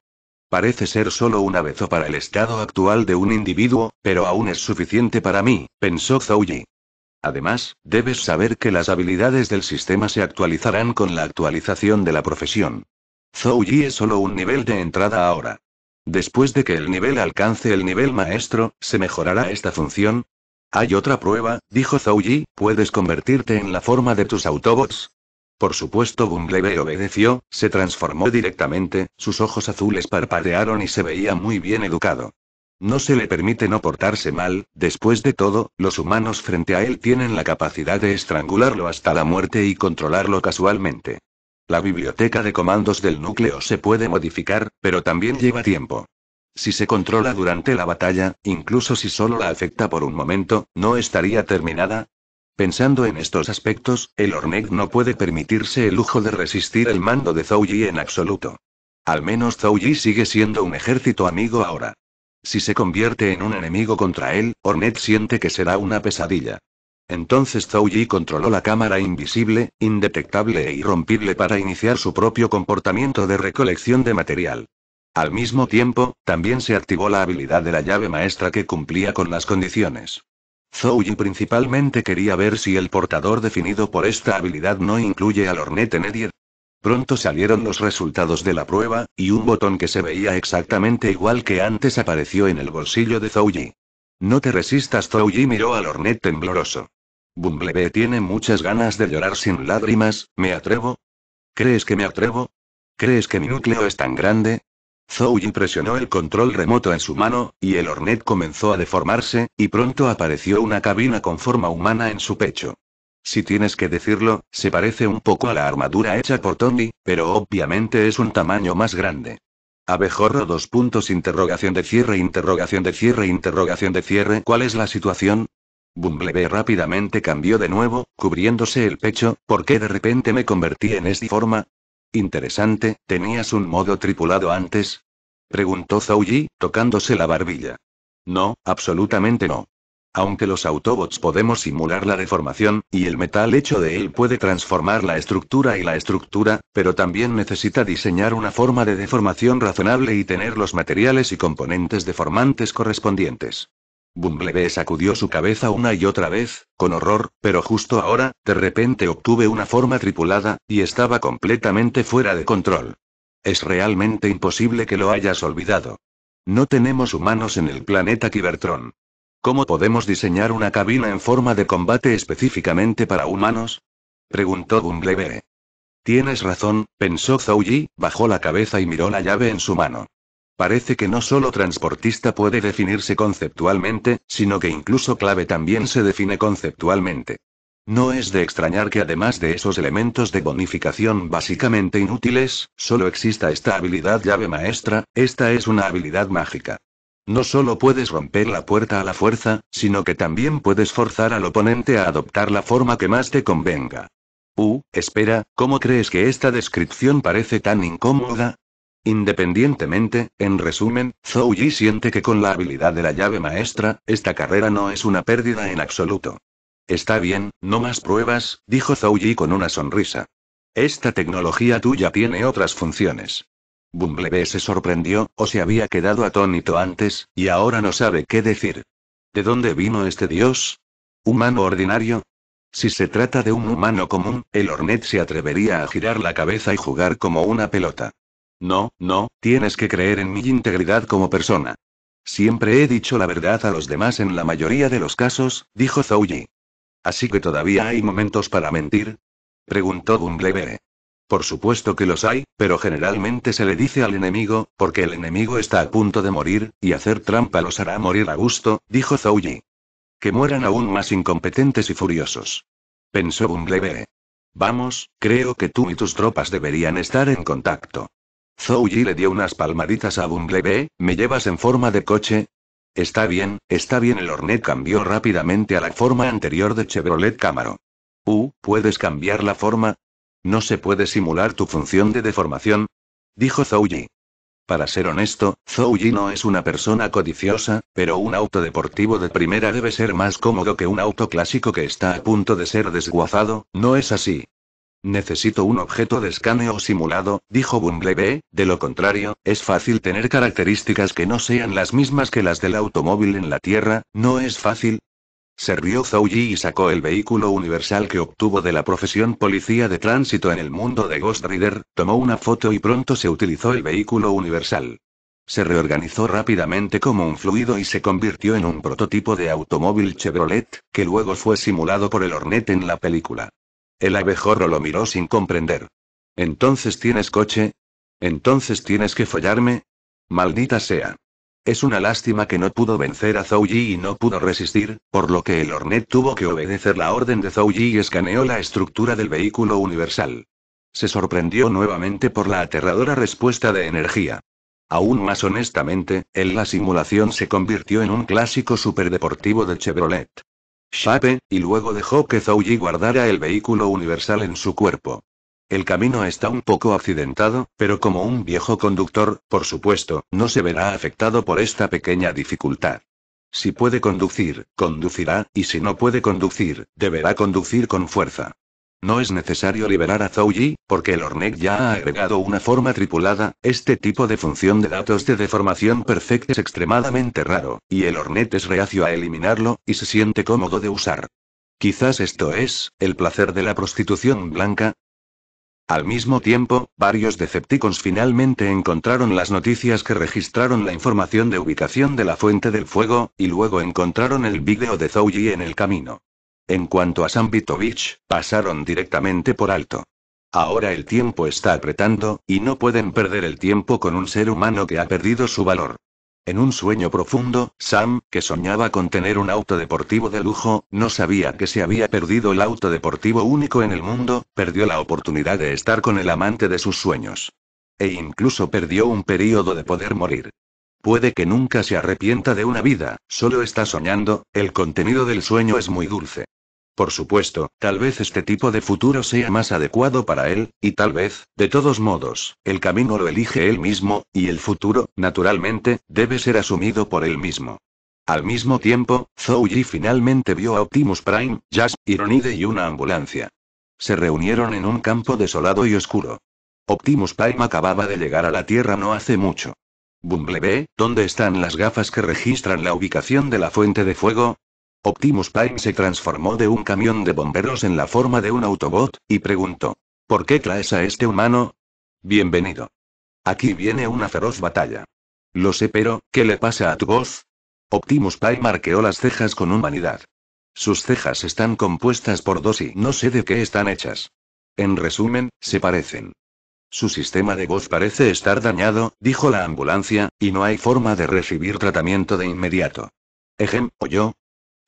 Parece ser solo un abezo para el estado actual de un individuo, pero aún es suficiente para mí, pensó Zhou Yi. Además, debes saber que las habilidades del sistema se actualizarán con la actualización de la profesión. Zhou Yi es solo un nivel de entrada ahora. Después de que el nivel alcance el nivel maestro, ¿se mejorará esta función? Hay otra prueba, dijo Zouji, puedes convertirte en la forma de tus Autobots. Por supuesto, Bumblebee obedeció, se transformó directamente, sus ojos azules parpadearon y se veía muy bien educado. No se le permite no portarse mal, después de todo, los humanos frente a él tienen la capacidad de estrangularlo hasta la muerte y controlarlo casualmente. La biblioteca de comandos del núcleo se puede modificar, pero también lleva tiempo. Si se controla durante la batalla, incluso si solo la afecta por un momento, no estaría terminada. Pensando en estos aspectos, el Orneg no puede permitirse el lujo de resistir el mando de Zouji en absoluto. Al menos Zouji sigue siendo un ejército amigo ahora. Si se convierte en un enemigo contra él, Ornet siente que será una pesadilla. Entonces Yi controló la cámara invisible, indetectable e irrompible para iniciar su propio comportamiento de recolección de material. Al mismo tiempo, también se activó la habilidad de la llave maestra que cumplía con las condiciones. Yi principalmente quería ver si el portador definido por esta habilidad no incluye al Hornet Nedier. Pronto salieron los resultados de la prueba, y un botón que se veía exactamente igual que antes apareció en el bolsillo de Yi. No te resistas, Yi miró al Hornet tembloroso. Bumblebee tiene muchas ganas de llorar sin lágrimas, ¿me atrevo? ¿Crees que me atrevo? ¿Crees que mi núcleo es tan grande? Zoe presionó el control remoto en su mano, y el Hornet comenzó a deformarse, y pronto apareció una cabina con forma humana en su pecho. Si tienes que decirlo, se parece un poco a la armadura hecha por Tony, pero obviamente es un tamaño más grande. Abejorro dos puntos interrogación de cierre interrogación de cierre interrogación de cierre ¿Cuál es la situación? Bumblebee rápidamente cambió de nuevo, cubriéndose el pecho, ¿por qué de repente me convertí en esta forma? Interesante, ¿tenías un modo tripulado antes? Preguntó Zouji, tocándose la barbilla. No, absolutamente no. Aunque los Autobots podemos simular la deformación, y el metal hecho de él puede transformar la estructura y la estructura, pero también necesita diseñar una forma de deformación razonable y tener los materiales y componentes deformantes correspondientes. Bumblebee sacudió su cabeza una y otra vez, con horror, pero justo ahora, de repente obtuve una forma tripulada, y estaba completamente fuera de control. Es realmente imposible que lo hayas olvidado. No tenemos humanos en el planeta Cybertron. ¿Cómo podemos diseñar una cabina en forma de combate específicamente para humanos? preguntó Bumblebee. Tienes razón, pensó Zouji, bajó la cabeza y miró la llave en su mano. Parece que no solo transportista puede definirse conceptualmente, sino que incluso clave también se define conceptualmente. No es de extrañar que además de esos elementos de bonificación básicamente inútiles, solo exista esta habilidad llave maestra, esta es una habilidad mágica. No solo puedes romper la puerta a la fuerza, sino que también puedes forzar al oponente a adoptar la forma que más te convenga. Uh, espera, ¿cómo crees que esta descripción parece tan incómoda? Independientemente, en resumen, Zhou Yi siente que con la habilidad de la llave maestra, esta carrera no es una pérdida en absoluto. Está bien, no más pruebas, dijo Zhou Yi con una sonrisa. Esta tecnología tuya tiene otras funciones. Bumblebee se sorprendió, o se había quedado atónito antes, y ahora no sabe qué decir. ¿De dónde vino este dios? ¿Humano ordinario? Si se trata de un humano común, el Hornet se atrevería a girar la cabeza y jugar como una pelota. No, no, tienes que creer en mi integridad como persona. Siempre he dicho la verdad a los demás en la mayoría de los casos, dijo Zouji. Así que todavía hay momentos para mentir? preguntó Bumblebee. Por supuesto que los hay, pero generalmente se le dice al enemigo, porque el enemigo está a punto de morir, y hacer trampa los hará morir a gusto, dijo Zouji. Que mueran aún más incompetentes y furiosos. Pensó Bumblebee. Vamos, creo que tú y tus tropas deberían estar en contacto. Zhou Yi le dio unas palmaditas a Bumblebee, ¿me llevas en forma de coche? Está bien, está bien. El Hornet cambió rápidamente a la forma anterior de Chevrolet Camaro. Uh, ¿puedes cambiar la forma? ¿No se puede simular tu función de deformación? Dijo Zhou Yi. Para ser honesto, Zhou Yi no es una persona codiciosa, pero un auto deportivo de primera debe ser más cómodo que un auto clásico que está a punto de ser desguazado, ¿no es así? Necesito un objeto de escaneo simulado, dijo Bumblebee, de lo contrario, es fácil tener características que no sean las mismas que las del automóvil en la Tierra, ¿no es fácil? Se rió Zouji y sacó el vehículo universal que obtuvo de la profesión policía de tránsito en el mundo de Ghost Rider, tomó una foto y pronto se utilizó el vehículo universal. Se reorganizó rápidamente como un fluido y se convirtió en un prototipo de automóvil Chevrolet, que luego fue simulado por el Hornet en la película. El abejorro lo miró sin comprender. ¿Entonces tienes coche? ¿Entonces tienes que follarme? Maldita sea. Es una lástima que no pudo vencer a Zhou Yi y no pudo resistir, por lo que el Hornet tuvo que obedecer la orden de Zhou Yi y escaneó la estructura del vehículo universal. Se sorprendió nuevamente por la aterradora respuesta de energía. Aún más honestamente, en la simulación se convirtió en un clásico superdeportivo de Chevrolet. Shape, y luego dejó que Zouji guardara el vehículo universal en su cuerpo. El camino está un poco accidentado, pero como un viejo conductor, por supuesto, no se verá afectado por esta pequeña dificultad. Si puede conducir, conducirá, y si no puede conducir, deberá conducir con fuerza. No es necesario liberar a Zouji, porque el Hornet ya ha agregado una forma tripulada, este tipo de función de datos de deformación perfecta es extremadamente raro, y el Hornet es reacio a eliminarlo, y se siente cómodo de usar. Quizás esto es, el placer de la prostitución blanca. Al mismo tiempo, varios Decepticons finalmente encontraron las noticias que registraron la información de ubicación de la Fuente del Fuego, y luego encontraron el vídeo de Zouji en el camino. En cuanto a Sam Vitovich, pasaron directamente por alto. Ahora el tiempo está apretando, y no pueden perder el tiempo con un ser humano que ha perdido su valor. En un sueño profundo, Sam, que soñaba con tener un auto deportivo de lujo, no sabía que se había perdido el auto deportivo único en el mundo, perdió la oportunidad de estar con el amante de sus sueños. E incluso perdió un período de poder morir. Puede que nunca se arrepienta de una vida, solo está soñando, el contenido del sueño es muy dulce. Por supuesto, tal vez este tipo de futuro sea más adecuado para él, y tal vez, de todos modos, el camino lo elige él mismo, y el futuro, naturalmente, debe ser asumido por él mismo. Al mismo tiempo, Zouji finalmente vio a Optimus Prime, Jazz, Ironide y una ambulancia. Se reunieron en un campo desolado y oscuro. Optimus Prime acababa de llegar a la Tierra no hace mucho. Bumblebee, ¿dónde están las gafas que registran la ubicación de la fuente de fuego? Optimus Prime se transformó de un camión de bomberos en la forma de un Autobot, y preguntó, ¿por qué traes a este humano? Bienvenido. Aquí viene una feroz batalla. Lo sé, pero, ¿qué le pasa a tu voz? Optimus Prime marqueó las cejas con humanidad. Sus cejas están compuestas por dos y no sé de qué están hechas. En resumen, se parecen. Su sistema de voz parece estar dañado, dijo la ambulancia, y no hay forma de recibir tratamiento de inmediato. Ejemplo, yo,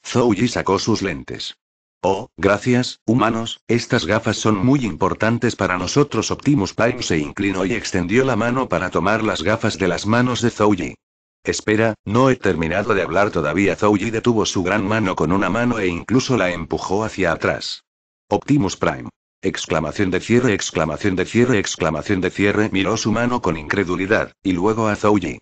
Zouji sacó sus lentes. Oh, gracias, humanos, estas gafas son muy importantes para nosotros. Optimus Prime se inclinó y extendió la mano para tomar las gafas de las manos de Zouji. Espera, no he terminado de hablar todavía. Zouji detuvo su gran mano con una mano e incluso la empujó hacia atrás. Optimus Prime. Exclamación de cierre, exclamación de cierre, exclamación de cierre. Miró su mano con incredulidad, y luego a Zouji.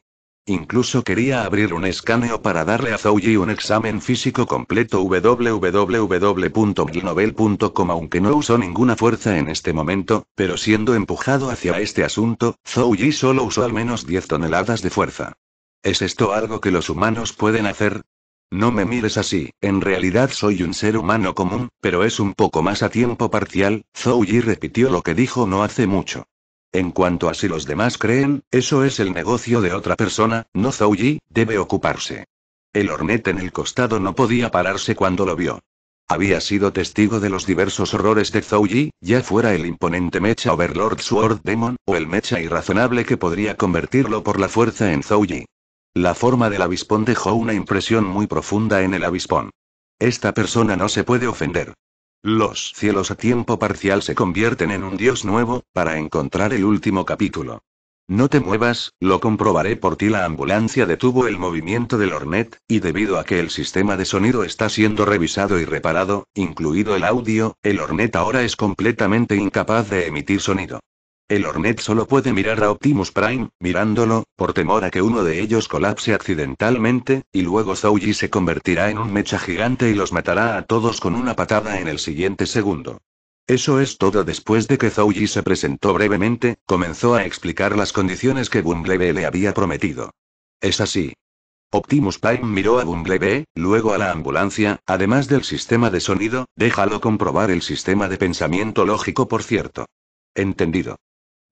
Incluso quería abrir un escaneo para darle a Zouji un examen físico completo www.ginovel.com aunque no usó ninguna fuerza en este momento, pero siendo empujado hacia este asunto, Zouji solo usó al menos 10 toneladas de fuerza. ¿Es esto algo que los humanos pueden hacer? No me mires así, en realidad soy un ser humano común, pero es un poco más a tiempo parcial, Zouji repitió lo que dijo no hace mucho. En cuanto a si los demás creen, eso es el negocio de otra persona, no Zouji, debe ocuparse. El hornet en el costado no podía pararse cuando lo vio. Había sido testigo de los diversos horrores de Zouji, ya fuera el imponente mecha Overlord Sword Demon, o el mecha irrazonable que podría convertirlo por la fuerza en Zouji. La forma del avispón dejó una impresión muy profunda en el avispón. Esta persona no se puede ofender. Los cielos a tiempo parcial se convierten en un dios nuevo, para encontrar el último capítulo. No te muevas, lo comprobaré por ti. La ambulancia detuvo el movimiento del Hornet, y debido a que el sistema de sonido está siendo revisado y reparado, incluido el audio, el Hornet ahora es completamente incapaz de emitir sonido. El Hornet solo puede mirar a Optimus Prime, mirándolo, por temor a que uno de ellos colapse accidentalmente, y luego Zouji se convertirá en un mecha gigante y los matará a todos con una patada en el siguiente segundo. Eso es todo después de que Zouji se presentó brevemente, comenzó a explicar las condiciones que Bumblebee le había prometido. Es así, Optimus Prime miró a Bumblebee, luego a la ambulancia, además del sistema de sonido, déjalo comprobar el sistema de pensamiento lógico por cierto. Entendido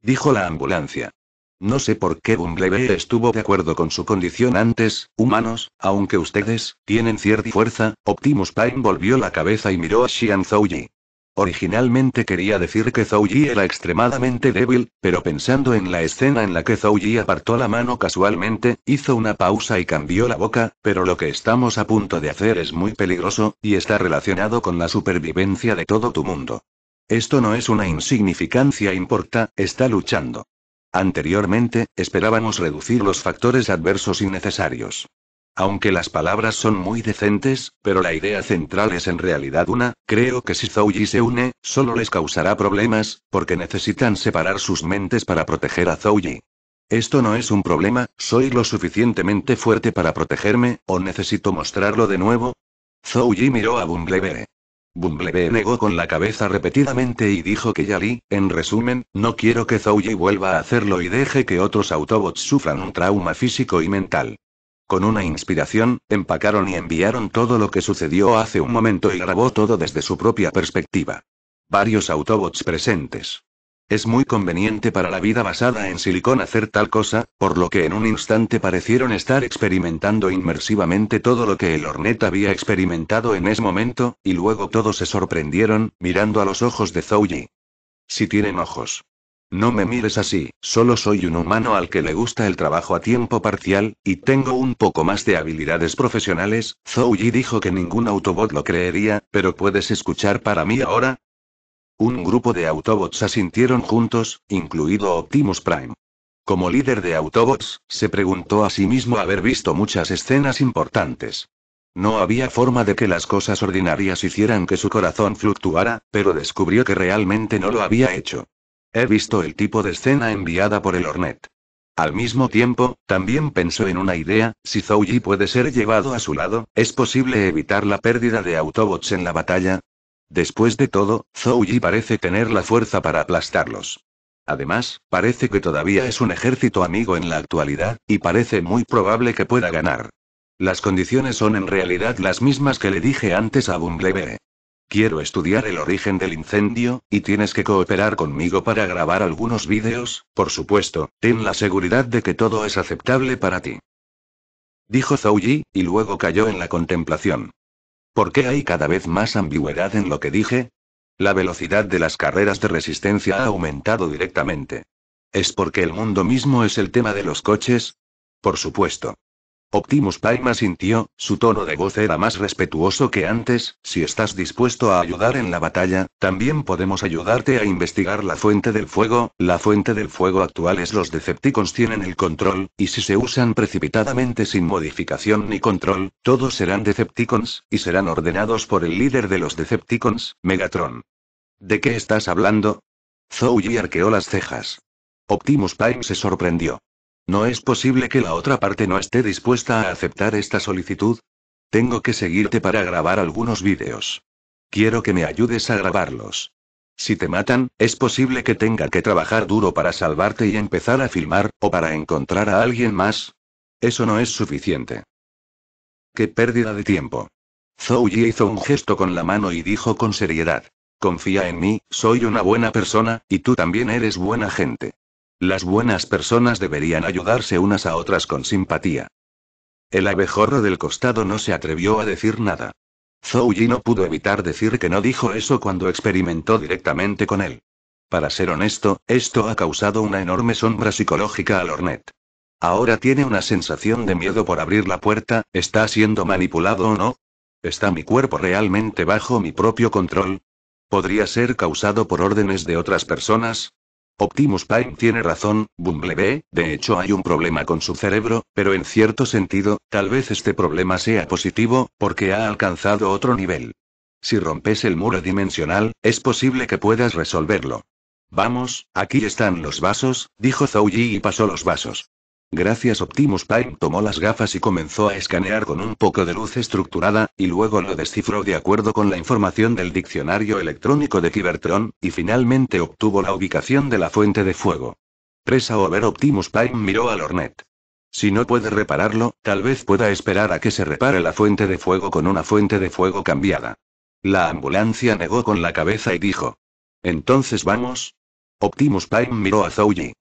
dijo la ambulancia. No sé por qué Bumblebee estuvo de acuerdo con su condición antes, humanos, aunque ustedes, tienen cierta fuerza, Optimus Prime volvió la cabeza y miró a Xian Zouji. Originalmente quería decir que Zouji era extremadamente débil, pero pensando en la escena en la que Zouji apartó la mano casualmente, hizo una pausa y cambió la boca, pero lo que estamos a punto de hacer es muy peligroso, y está relacionado con la supervivencia de todo tu mundo. Esto no es una insignificancia importa, está luchando. Anteriormente, esperábamos reducir los factores adversos innecesarios. Aunque las palabras son muy decentes, pero la idea central es en realidad una, creo que si Zouji se une, solo les causará problemas, porque necesitan separar sus mentes para proteger a Zouji. Esto no es un problema, soy lo suficientemente fuerte para protegerme, o necesito mostrarlo de nuevo. Zouji miró a Bumblebee. Bumblebee negó con la cabeza repetidamente y dijo que Yali, en resumen, no quiero que Zouji vuelva a hacerlo y deje que otros Autobots sufran un trauma físico y mental. Con una inspiración, empacaron y enviaron todo lo que sucedió hace un momento y grabó todo desde su propia perspectiva. Varios Autobots presentes. Es muy conveniente para la vida basada en silicón hacer tal cosa, por lo que en un instante parecieron estar experimentando inmersivamente todo lo que el Hornet había experimentado en ese momento, y luego todos se sorprendieron, mirando a los ojos de Zouji. Si tienen ojos. No me mires así, solo soy un humano al que le gusta el trabajo a tiempo parcial, y tengo un poco más de habilidades profesionales. Zouji dijo que ningún Autobot lo creería, pero ¿puedes escuchar para mí ahora? Un grupo de Autobots asintieron juntos, incluido Optimus Prime. Como líder de Autobots, se preguntó a sí mismo haber visto muchas escenas importantes. No había forma de que las cosas ordinarias hicieran que su corazón fluctuara, pero descubrió que realmente no lo había hecho. He visto el tipo de escena enviada por el Hornet. Al mismo tiempo, también pensó en una idea, si Zouji puede ser llevado a su lado, ¿es posible evitar la pérdida de Autobots en la batalla? Después de todo, Zouji parece tener la fuerza para aplastarlos. Además, parece que todavía es un ejército amigo en la actualidad, y parece muy probable que pueda ganar. Las condiciones son en realidad las mismas que le dije antes a Bumblebee. Quiero estudiar el origen del incendio, y tienes que cooperar conmigo para grabar algunos vídeos, por supuesto, ten la seguridad de que todo es aceptable para ti. Dijo Zouji, y luego cayó en la contemplación. ¿Por qué hay cada vez más ambigüedad en lo que dije? La velocidad de las carreras de resistencia ha aumentado directamente. ¿Es porque el mundo mismo es el tema de los coches? Por supuesto. Optimus Prime asintió, su tono de voz era más respetuoso que antes, si estás dispuesto a ayudar en la batalla, también podemos ayudarte a investigar la fuente del fuego, la fuente del fuego actual es los Decepticons tienen el control, y si se usan precipitadamente sin modificación ni control, todos serán Decepticons, y serán ordenados por el líder de los Decepticons, Megatron. ¿De qué estás hablando? Zouji arqueó las cejas. Optimus Prime se sorprendió. No es posible que la otra parte no esté dispuesta a aceptar esta solicitud. Tengo que seguirte para grabar algunos vídeos. Quiero que me ayudes a grabarlos. Si te matan, es posible que tenga que trabajar duro para salvarte y empezar a filmar, o para encontrar a alguien más. Eso no es suficiente. Qué pérdida de tiempo. Zhou Yi hizo un gesto con la mano y dijo con seriedad. Confía en mí, soy una buena persona, y tú también eres buena gente. Las buenas personas deberían ayudarse unas a otras con simpatía. El abejorro del costado no se atrevió a decir nada. Zhou Yi no pudo evitar decir que no dijo eso cuando experimentó directamente con él. Para ser honesto, esto ha causado una enorme sombra psicológica al Hornet. Ahora tiene una sensación de miedo por abrir la puerta, ¿está siendo manipulado o no? ¿Está mi cuerpo realmente bajo mi propio control? ¿Podría ser causado por órdenes de otras personas? Optimus Prime tiene razón, Bumblebee, de hecho hay un problema con su cerebro, pero en cierto sentido, tal vez este problema sea positivo, porque ha alcanzado otro nivel. Si rompes el muro dimensional, es posible que puedas resolverlo. Vamos, aquí están los vasos, dijo Zouji y pasó los vasos. Gracias Optimus Prime tomó las gafas y comenzó a escanear con un poco de luz estructurada, y luego lo descifró de acuerdo con la información del diccionario electrónico de Cybertron, y finalmente obtuvo la ubicación de la fuente de fuego. Presa a over Optimus Prime miró al Hornet. Si no puede repararlo, tal vez pueda esperar a que se repare la fuente de fuego con una fuente de fuego cambiada. La ambulancia negó con la cabeza y dijo. Entonces vamos. Optimus Prime miró a Zouji.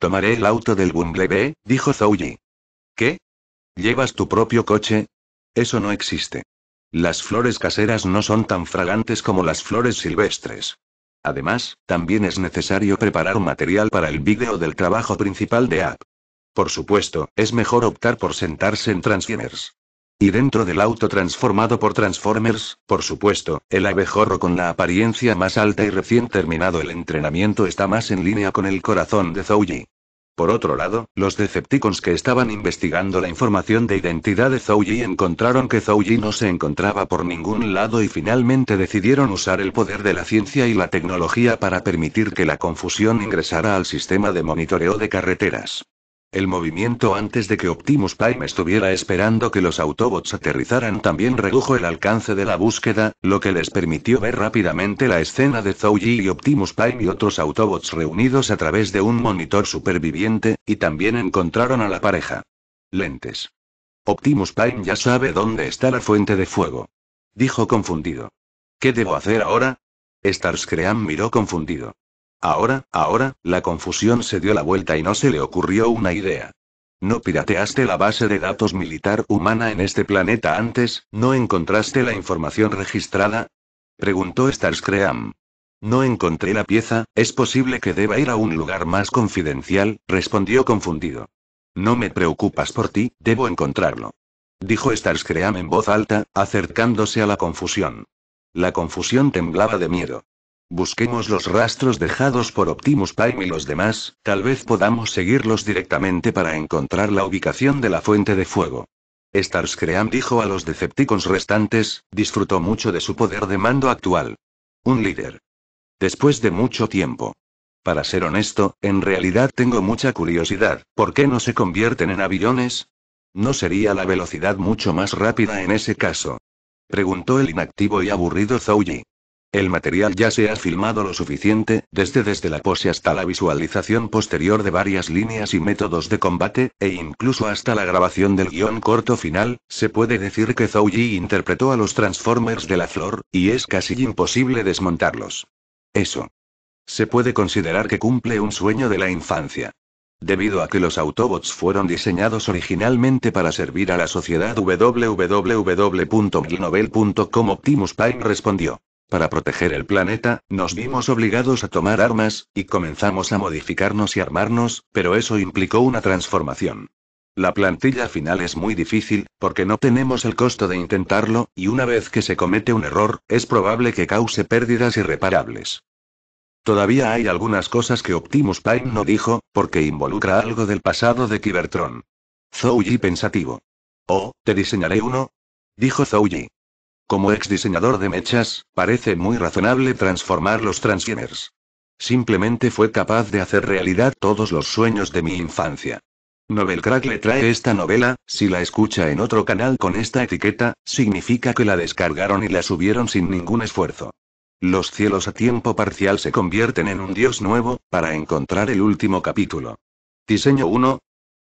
Tomaré el auto del Bumblebee, dijo Zouji. ¿Qué? ¿Llevas tu propio coche? Eso no existe. Las flores caseras no son tan fragantes como las flores silvestres. Además, también es necesario preparar material para el vídeo del trabajo principal de App. Por supuesto, es mejor optar por sentarse en Transgemers. Y dentro del auto transformado por Transformers, por supuesto, el abejorro con la apariencia más alta y recién terminado el entrenamiento está más en línea con el corazón de Zouji. Por otro lado, los Decepticons que estaban investigando la información de identidad de Zouji encontraron que Zouji no se encontraba por ningún lado y finalmente decidieron usar el poder de la ciencia y la tecnología para permitir que la confusión ingresara al sistema de monitoreo de carreteras. El movimiento antes de que Optimus Prime estuviera esperando que los Autobots aterrizaran también redujo el alcance de la búsqueda, lo que les permitió ver rápidamente la escena de Zouji y Optimus Prime y otros Autobots reunidos a través de un monitor superviviente, y también encontraron a la pareja. Lentes. Optimus Prime ya sabe dónde está la fuente de fuego. Dijo confundido. ¿Qué debo hacer ahora? Starscream miró confundido. Ahora, ahora, la confusión se dio la vuelta y no se le ocurrió una idea. No pirateaste la base de datos militar humana en este planeta antes, ¿no encontraste la información registrada? Preguntó Starscream. No encontré la pieza, es posible que deba ir a un lugar más confidencial, respondió confundido. No me preocupas por ti, debo encontrarlo. Dijo Starscream en voz alta, acercándose a la confusión. La confusión temblaba de miedo. Busquemos los rastros dejados por Optimus Prime y los demás, tal vez podamos seguirlos directamente para encontrar la ubicación de la fuente de fuego. Starscream dijo a los Decepticons restantes, disfrutó mucho de su poder de mando actual. Un líder. Después de mucho tiempo. Para ser honesto, en realidad tengo mucha curiosidad, ¿por qué no se convierten en aviones? ¿No sería la velocidad mucho más rápida en ese caso? Preguntó el inactivo y aburrido Zouji. El material ya se ha filmado lo suficiente, desde desde la pose hasta la visualización posterior de varias líneas y métodos de combate, e incluso hasta la grabación del guión corto final, se puede decir que Zhou Yi interpretó a los Transformers de la Flor, y es casi imposible desmontarlos. Eso. Se puede considerar que cumple un sueño de la infancia. Debido a que los Autobots fueron diseñados originalmente para servir a la sociedad www.milnovel.com Optimus Prime respondió. Para proteger el planeta, nos vimos obligados a tomar armas, y comenzamos a modificarnos y armarnos, pero eso implicó una transformación. La plantilla final es muy difícil, porque no tenemos el costo de intentarlo, y una vez que se comete un error, es probable que cause pérdidas irreparables. Todavía hay algunas cosas que Optimus Prime no dijo, porque involucra algo del pasado de Cybertron. Zouji pensativo. Oh, te diseñaré uno. Dijo Zouji. Como ex diseñador de mechas, parece muy razonable transformar los Transformers. Simplemente fue capaz de hacer realidad todos los sueños de mi infancia. Novel Crack le trae esta novela, si la escucha en otro canal con esta etiqueta, significa que la descargaron y la subieron sin ningún esfuerzo. Los cielos a tiempo parcial se convierten en un dios nuevo, para encontrar el último capítulo. Diseño 1,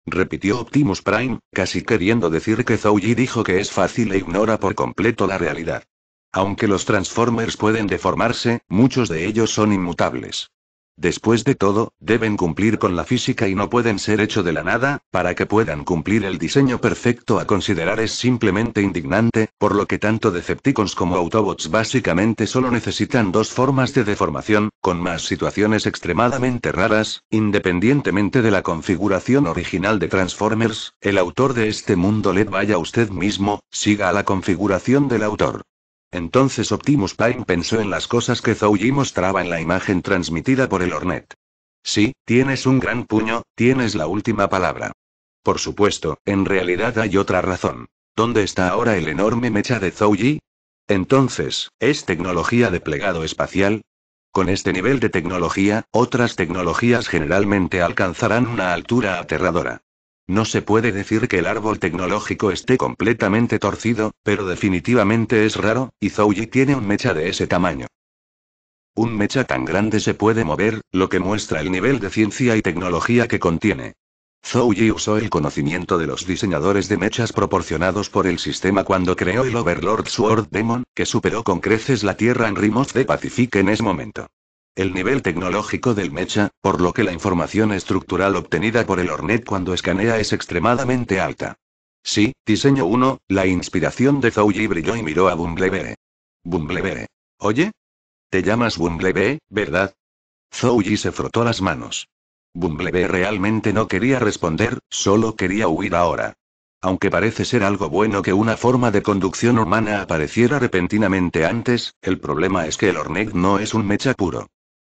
repitió Optimus Prime, casi queriendo decir que Zouji dijo que es fácil e ignora por completo la realidad. Aunque los Transformers pueden deformarse, muchos de ellos son inmutables. Después de todo, deben cumplir con la física y no pueden ser hecho de la nada, para que puedan cumplir el diseño perfecto a considerar es simplemente indignante, por lo que tanto Decepticons como Autobots básicamente solo necesitan dos formas de deformación, con más situaciones extremadamente raras, independientemente de la configuración original de Transformers, el autor de este mundo LED vaya usted mismo, siga a la configuración del autor. Entonces Optimus Prime pensó en las cosas que Zouji mostraba en la imagen transmitida por el Hornet. Sí, tienes un gran puño, tienes la última palabra. Por supuesto, en realidad hay otra razón. ¿Dónde está ahora el enorme mecha de Zouji? Entonces, ¿es tecnología de plegado espacial? Con este nivel de tecnología, otras tecnologías generalmente alcanzarán una altura aterradora. No se puede decir que el árbol tecnológico esté completamente torcido, pero definitivamente es raro, y Zouji tiene un mecha de ese tamaño. Un mecha tan grande se puede mover, lo que muestra el nivel de ciencia y tecnología que contiene. Zouji usó el conocimiento de los diseñadores de mechas proporcionados por el sistema cuando creó el Overlord Sword Demon, que superó con creces la Tierra en Rimoth de Pacific en ese momento el nivel tecnológico del mecha, por lo que la información estructural obtenida por el Hornet cuando escanea es extremadamente alta. Sí, diseño 1, la inspiración de Zouji brilló y miró a Bumblebee. Bumblebee. Oye? Te llamas Bumblebee, ¿verdad? Zouji se frotó las manos. Bumblebee realmente no quería responder, solo quería huir ahora. Aunque parece ser algo bueno que una forma de conducción humana apareciera repentinamente antes, el problema es que el Hornet no es un mecha puro.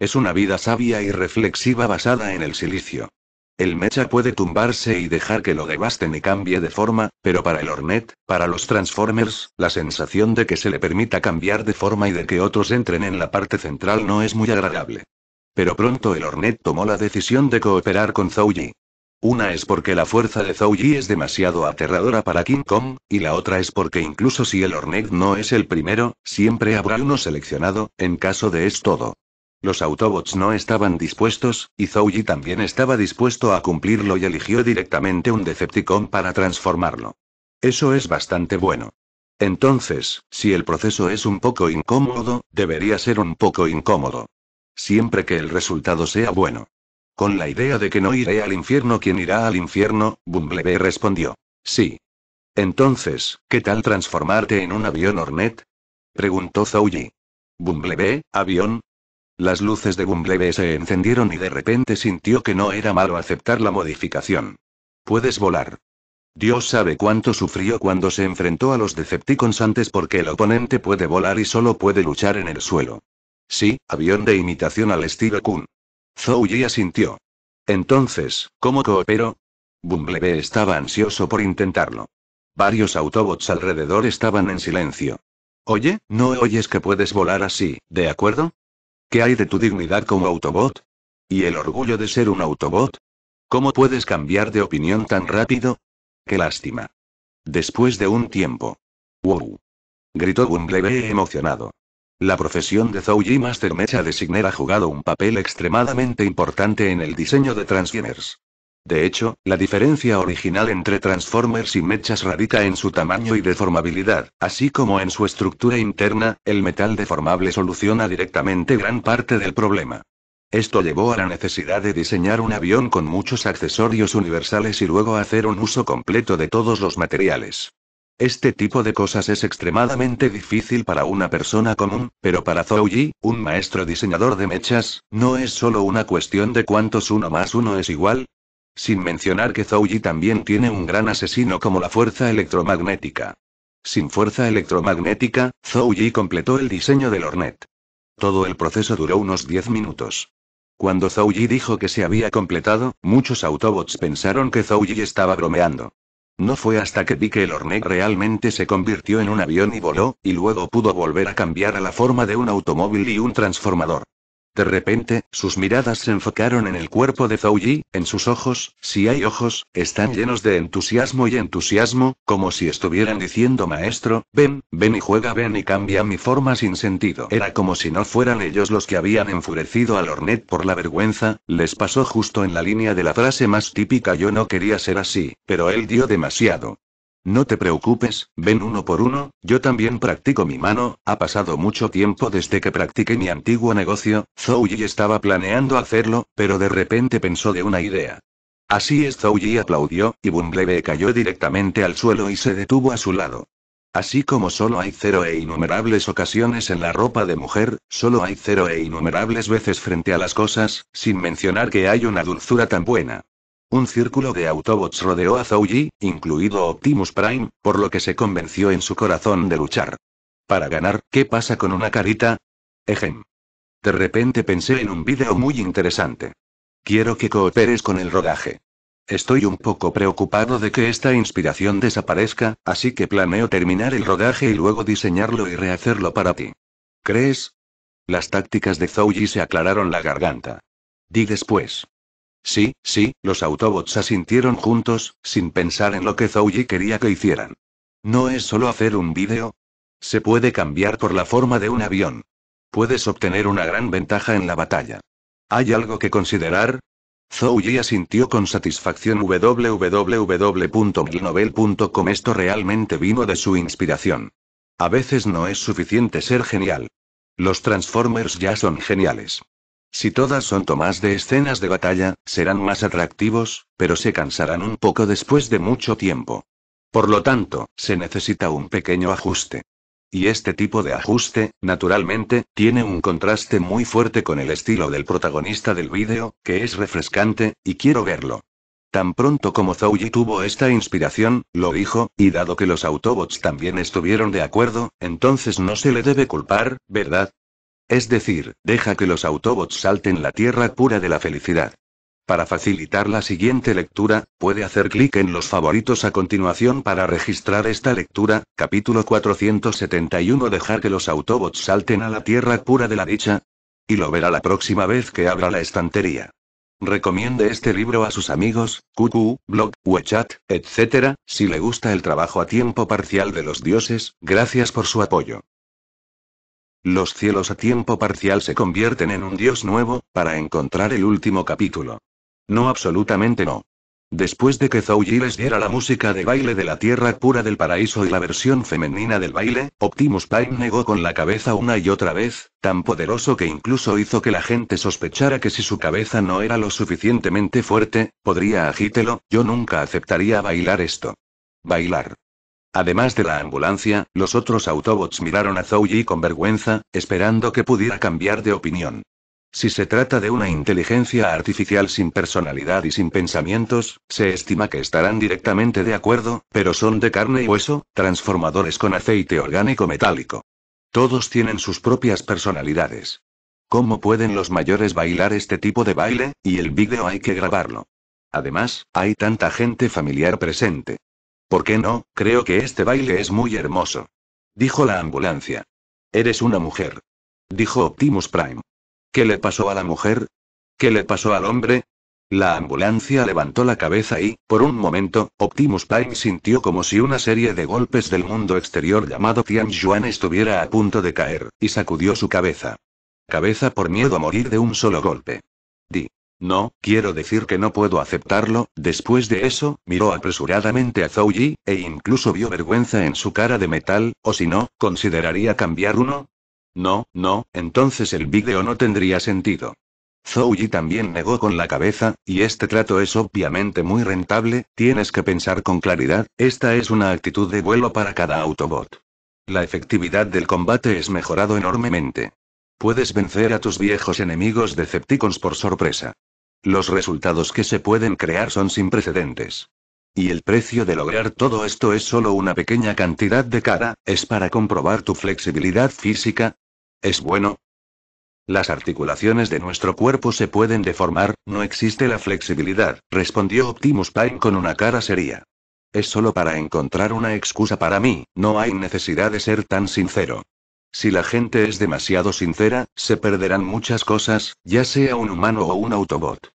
Es una vida sabia y reflexiva basada en el silicio. El mecha puede tumbarse y dejar que lo devasten y cambie de forma, pero para el Hornet, para los Transformers, la sensación de que se le permita cambiar de forma y de que otros entren en la parte central no es muy agradable. Pero pronto el Hornet tomó la decisión de cooperar con Zouji. Una es porque la fuerza de Zouji es demasiado aterradora para King Kong, y la otra es porque incluso si el Hornet no es el primero, siempre habrá uno seleccionado, en caso de es todo. Los Autobots no estaban dispuestos, y Zouji también estaba dispuesto a cumplirlo y eligió directamente un Decepticon para transformarlo. Eso es bastante bueno. Entonces, si el proceso es un poco incómodo, debería ser un poco incómodo. Siempre que el resultado sea bueno. Con la idea de que no iré al infierno quien irá al infierno, Bumblebee respondió. Sí. Entonces, ¿qué tal transformarte en un avión Hornet? Preguntó Zouji. Bumblebee, avión, las luces de Bumblebee se encendieron y de repente sintió que no era malo aceptar la modificación. Puedes volar. Dios sabe cuánto sufrió cuando se enfrentó a los Decepticons antes porque el oponente puede volar y solo puede luchar en el suelo. Sí, avión de imitación al estilo Kun. Zhou Yi asintió. Entonces, ¿cómo cooperó? Bumblebee estaba ansioso por intentarlo. Varios Autobots alrededor estaban en silencio. Oye, no oyes que puedes volar así, ¿de acuerdo? ¿Qué hay de tu dignidad como Autobot? ¿Y el orgullo de ser un Autobot? ¿Cómo puedes cambiar de opinión tan rápido? Qué lástima. Después de un tiempo. ¡Wow! Gritó Bumblebee emocionado. La profesión de Zouji Master Mecha Designer ha jugado un papel extremadamente importante en el diseño de Transformers. De hecho, la diferencia original entre Transformers y mechas radica en su tamaño y deformabilidad, así como en su estructura interna, el metal deformable soluciona directamente gran parte del problema. Esto llevó a la necesidad de diseñar un avión con muchos accesorios universales y luego hacer un uso completo de todos los materiales. Este tipo de cosas es extremadamente difícil para una persona común, pero para Yi, un maestro diseñador de mechas, no es solo una cuestión de cuántos uno más uno es igual, sin mencionar que Zouji también tiene un gran asesino como la fuerza electromagnética. Sin fuerza electromagnética, Zouji completó el diseño del Hornet. Todo el proceso duró unos 10 minutos. Cuando Zouji dijo que se había completado, muchos Autobots pensaron que Zouji estaba bromeando. No fue hasta que vi que el Hornet realmente se convirtió en un avión y voló, y luego pudo volver a cambiar a la forma de un automóvil y un transformador. De repente, sus miradas se enfocaron en el cuerpo de Zhou Yi, en sus ojos, si hay ojos, están llenos de entusiasmo y entusiasmo, como si estuvieran diciendo maestro, ven, ven y juega, ven y cambia mi forma sin sentido. Era como si no fueran ellos los que habían enfurecido al Hornet por la vergüenza, les pasó justo en la línea de la frase más típica yo no quería ser así, pero él dio demasiado. No te preocupes, ven uno por uno, yo también practico mi mano, ha pasado mucho tiempo desde que practiqué mi antiguo negocio, Zouji estaba planeando hacerlo, pero de repente pensó de una idea. Así es, Zouji aplaudió, y Bumblebee cayó directamente al suelo y se detuvo a su lado. Así como solo hay cero e innumerables ocasiones en la ropa de mujer, solo hay cero e innumerables veces frente a las cosas, sin mencionar que hay una dulzura tan buena. Un círculo de Autobots rodeó a Zouji, incluido Optimus Prime, por lo que se convenció en su corazón de luchar. Para ganar, ¿qué pasa con una carita? Ejem. De repente pensé en un video muy interesante. Quiero que cooperes con el rodaje. Estoy un poco preocupado de que esta inspiración desaparezca, así que planeo terminar el rodaje y luego diseñarlo y rehacerlo para ti. ¿Crees? Las tácticas de Zouji se aclararon la garganta. Di después. Sí, sí, los Autobots asintieron juntos, sin pensar en lo que Zouji quería que hicieran. No es solo hacer un vídeo. Se puede cambiar por la forma de un avión. Puedes obtener una gran ventaja en la batalla. ¿Hay algo que considerar? Zouji asintió con satisfacción www.milnovel.com. Esto realmente vino de su inspiración. A veces no es suficiente ser genial. Los Transformers ya son geniales. Si todas son tomas de escenas de batalla, serán más atractivos, pero se cansarán un poco después de mucho tiempo. Por lo tanto, se necesita un pequeño ajuste. Y este tipo de ajuste, naturalmente, tiene un contraste muy fuerte con el estilo del protagonista del vídeo, que es refrescante, y quiero verlo. Tan pronto como Zouji tuvo esta inspiración, lo dijo, y dado que los Autobots también estuvieron de acuerdo, entonces no se le debe culpar, ¿verdad? Es decir, deja que los Autobots salten la tierra pura de la felicidad. Para facilitar la siguiente lectura, puede hacer clic en los favoritos a continuación para registrar esta lectura, capítulo 471 Dejar que los Autobots salten a la tierra pura de la dicha. Y lo verá la próxima vez que abra la estantería. Recomiende este libro a sus amigos, QQ, blog, WeChat, etc., si le gusta el trabajo a tiempo parcial de los dioses, gracias por su apoyo. Los cielos a tiempo parcial se convierten en un dios nuevo, para encontrar el último capítulo. No, absolutamente no. Después de que Zouji les diera la música de baile de la tierra pura del paraíso y la versión femenina del baile, Optimus Prime negó con la cabeza una y otra vez, tan poderoso que incluso hizo que la gente sospechara que si su cabeza no era lo suficientemente fuerte, podría agítelo, yo nunca aceptaría bailar esto. Bailar. Además de la ambulancia, los otros Autobots miraron a Zouji con vergüenza, esperando que pudiera cambiar de opinión. Si se trata de una inteligencia artificial sin personalidad y sin pensamientos, se estima que estarán directamente de acuerdo, pero son de carne y hueso, transformadores con aceite orgánico metálico. Todos tienen sus propias personalidades. ¿Cómo pueden los mayores bailar este tipo de baile? Y el vídeo hay que grabarlo. Además, hay tanta gente familiar presente. ¿Por qué no? Creo que este baile es muy hermoso. Dijo la ambulancia. Eres una mujer. Dijo Optimus Prime. ¿Qué le pasó a la mujer? ¿Qué le pasó al hombre? La ambulancia levantó la cabeza y, por un momento, Optimus Prime sintió como si una serie de golpes del mundo exterior llamado Yuan estuviera a punto de caer, y sacudió su cabeza. Cabeza por miedo a morir de un solo golpe. Di. No, quiero decir que no puedo aceptarlo. Después de eso, miró apresuradamente a Zhou Yi, e incluso vio vergüenza en su cara de metal, o si no, ¿consideraría cambiar uno? No, no, entonces el vídeo no tendría sentido. Zhou Yi también negó con la cabeza, y este trato es obviamente muy rentable, tienes que pensar con claridad, esta es una actitud de vuelo para cada Autobot. La efectividad del combate es mejorado enormemente. Puedes vencer a tus viejos enemigos Decepticons por sorpresa. Los resultados que se pueden crear son sin precedentes. Y el precio de lograr todo esto es solo una pequeña cantidad de cara, es para comprobar tu flexibilidad física. ¿Es bueno? Las articulaciones de nuestro cuerpo se pueden deformar, no existe la flexibilidad, respondió Optimus Prime con una cara seria. Es solo para encontrar una excusa para mí, no hay necesidad de ser tan sincero. Si la gente es demasiado sincera, se perderán muchas cosas, ya sea un humano o un Autobot.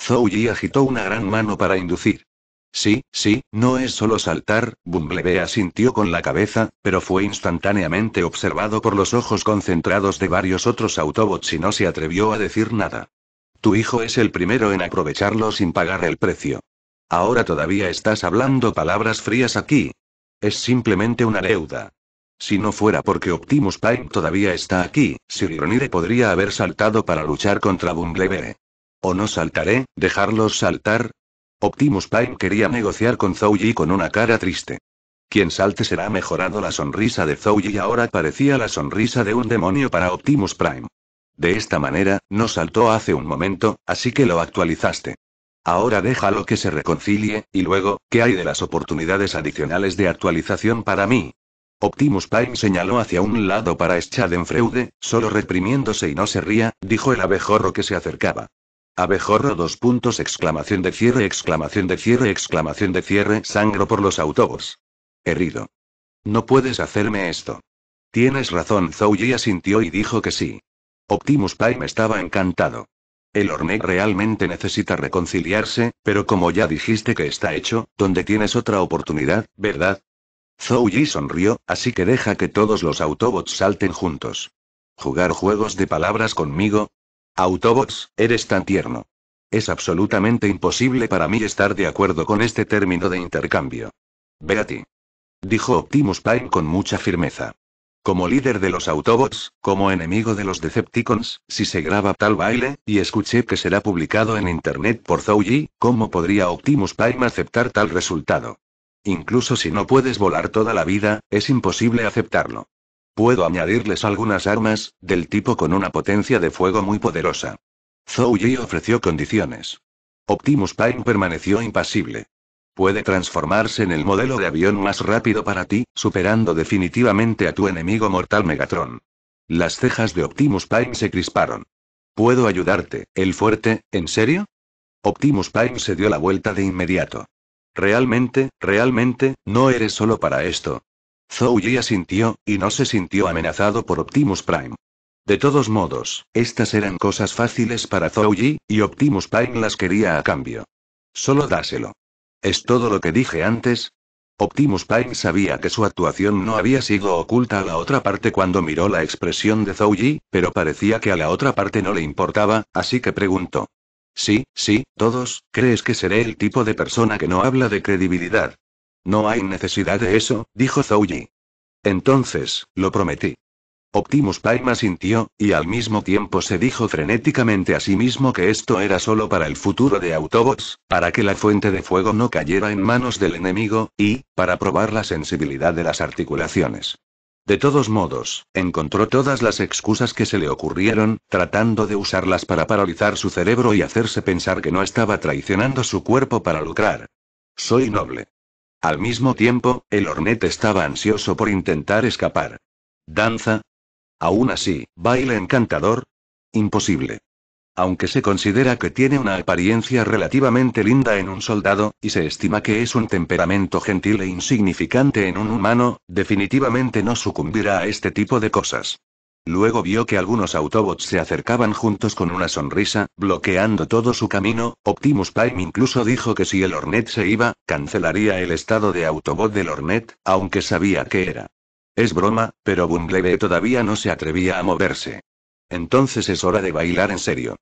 Zhou Yi agitó una gran mano para inducir. Sí, sí, no es solo saltar, Bumblebee asintió con la cabeza, pero fue instantáneamente observado por los ojos concentrados de varios otros Autobots y no se atrevió a decir nada. Tu hijo es el primero en aprovecharlo sin pagar el precio. Ahora todavía estás hablando palabras frías aquí. Es simplemente una deuda. Si no fuera porque Optimus Prime todavía está aquí, Sirironide podría haber saltado para luchar contra Bumblebee. ¿O no saltaré, dejarlos saltar? Optimus Prime quería negociar con Zouji con una cara triste. Quien salte será mejorado la sonrisa de Zouji ahora parecía la sonrisa de un demonio para Optimus Prime. De esta manera, no saltó hace un momento, así que lo actualizaste. Ahora déjalo que se reconcilie, y luego, ¿qué hay de las oportunidades adicionales de actualización para mí? Optimus Prime señaló hacia un lado para Schadenfreude, solo reprimiéndose y no se ría, dijo el abejorro que se acercaba. Abejorro dos puntos exclamación de cierre exclamación de cierre exclamación de cierre sangro por los autobús. Herido. No puedes hacerme esto. Tienes razón Zouji asintió y dijo que sí. Optimus Prime estaba encantado. El Ornek realmente necesita reconciliarse, pero como ya dijiste que está hecho, ¿dónde tienes otra oportunidad, ¿verdad? Zhou sonrió, así que deja que todos los Autobots salten juntos. ¿Jugar juegos de palabras conmigo? Autobots, eres tan tierno. Es absolutamente imposible para mí estar de acuerdo con este término de intercambio. Ve a ti. Dijo Optimus Prime con mucha firmeza. Como líder de los Autobots, como enemigo de los Decepticons, si se graba tal baile, y escuché que será publicado en internet por Zouji, ¿cómo podría Optimus Prime aceptar tal resultado? Incluso si no puedes volar toda la vida, es imposible aceptarlo. Puedo añadirles algunas armas, del tipo con una potencia de fuego muy poderosa. Zhou Yi ofreció condiciones. Optimus Prime permaneció impasible. Puede transformarse en el modelo de avión más rápido para ti, superando definitivamente a tu enemigo mortal Megatron. Las cejas de Optimus Prime se crisparon. ¿Puedo ayudarte, el fuerte, en serio? Optimus Prime se dio la vuelta de inmediato. Realmente, realmente, no eres solo para esto. Zhou Yi asintió, y no se sintió amenazado por Optimus Prime. De todos modos, estas eran cosas fáciles para Zhou Yi, y Optimus Prime las quería a cambio. Solo dáselo. ¿Es todo lo que dije antes? Optimus Prime sabía que su actuación no había sido oculta a la otra parte cuando miró la expresión de Zhou Yi, pero parecía que a la otra parte no le importaba, así que preguntó. Sí, sí, todos, crees que seré el tipo de persona que no habla de credibilidad. No hay necesidad de eso, dijo Zouji. Entonces, lo prometí. Optimus Paima sintió, y al mismo tiempo se dijo frenéticamente a sí mismo que esto era solo para el futuro de Autobots, para que la fuente de fuego no cayera en manos del enemigo, y, para probar la sensibilidad de las articulaciones. De todos modos, encontró todas las excusas que se le ocurrieron, tratando de usarlas para paralizar su cerebro y hacerse pensar que no estaba traicionando su cuerpo para lucrar. Soy noble. Al mismo tiempo, el Hornet estaba ansioso por intentar escapar. ¿Danza? Aún así, baile encantador. Imposible aunque se considera que tiene una apariencia relativamente linda en un soldado, y se estima que es un temperamento gentil e insignificante en un humano, definitivamente no sucumbirá a este tipo de cosas. Luego vio que algunos Autobots se acercaban juntos con una sonrisa, bloqueando todo su camino, Optimus Prime incluso dijo que si el Hornet se iba, cancelaría el estado de Autobot del Hornet, aunque sabía que era. Es broma, pero Bumblebee todavía no se atrevía a moverse. Entonces es hora de bailar en serio.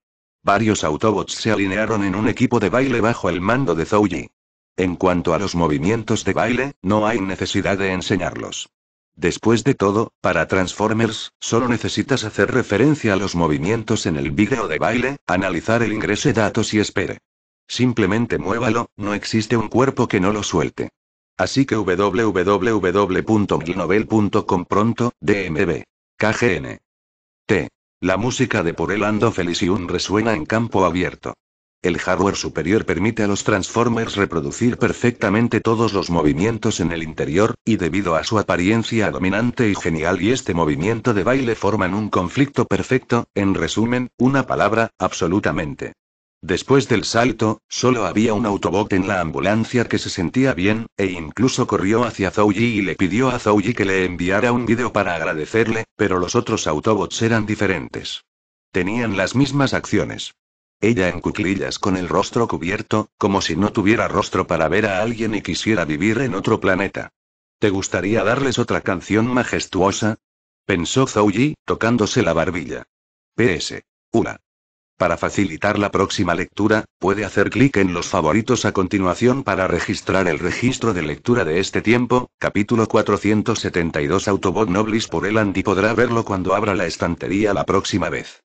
Varios Autobots se alinearon en un equipo de baile bajo el mando de Zouji. En cuanto a los movimientos de baile, no hay necesidad de enseñarlos. Después de todo, para Transformers, solo necesitas hacer referencia a los movimientos en el vídeo de baile, analizar el ingreso de datos y espere. Simplemente muévalo, no existe un cuerpo que no lo suelte. Así que www.milnovel.com pronto, DMB. T. La música de Por el Ando un resuena en campo abierto. El hardware superior permite a los Transformers reproducir perfectamente todos los movimientos en el interior, y debido a su apariencia dominante y genial y este movimiento de baile forman un conflicto perfecto, en resumen, una palabra, absolutamente Después del salto, solo había un autobot en la ambulancia que se sentía bien, e incluso corrió hacia Zouji y le pidió a Zouji que le enviara un video para agradecerle, pero los otros autobots eran diferentes. Tenían las mismas acciones. Ella en cuclillas con el rostro cubierto, como si no tuviera rostro para ver a alguien y quisiera vivir en otro planeta. ¿Te gustaría darles otra canción majestuosa? Pensó Zouji, tocándose la barbilla. PS. Una. Para facilitar la próxima lectura, puede hacer clic en los favoritos a continuación para registrar el registro de lectura de este tiempo, capítulo 472 Autobot Noblis por el y podrá verlo cuando abra la estantería la próxima vez.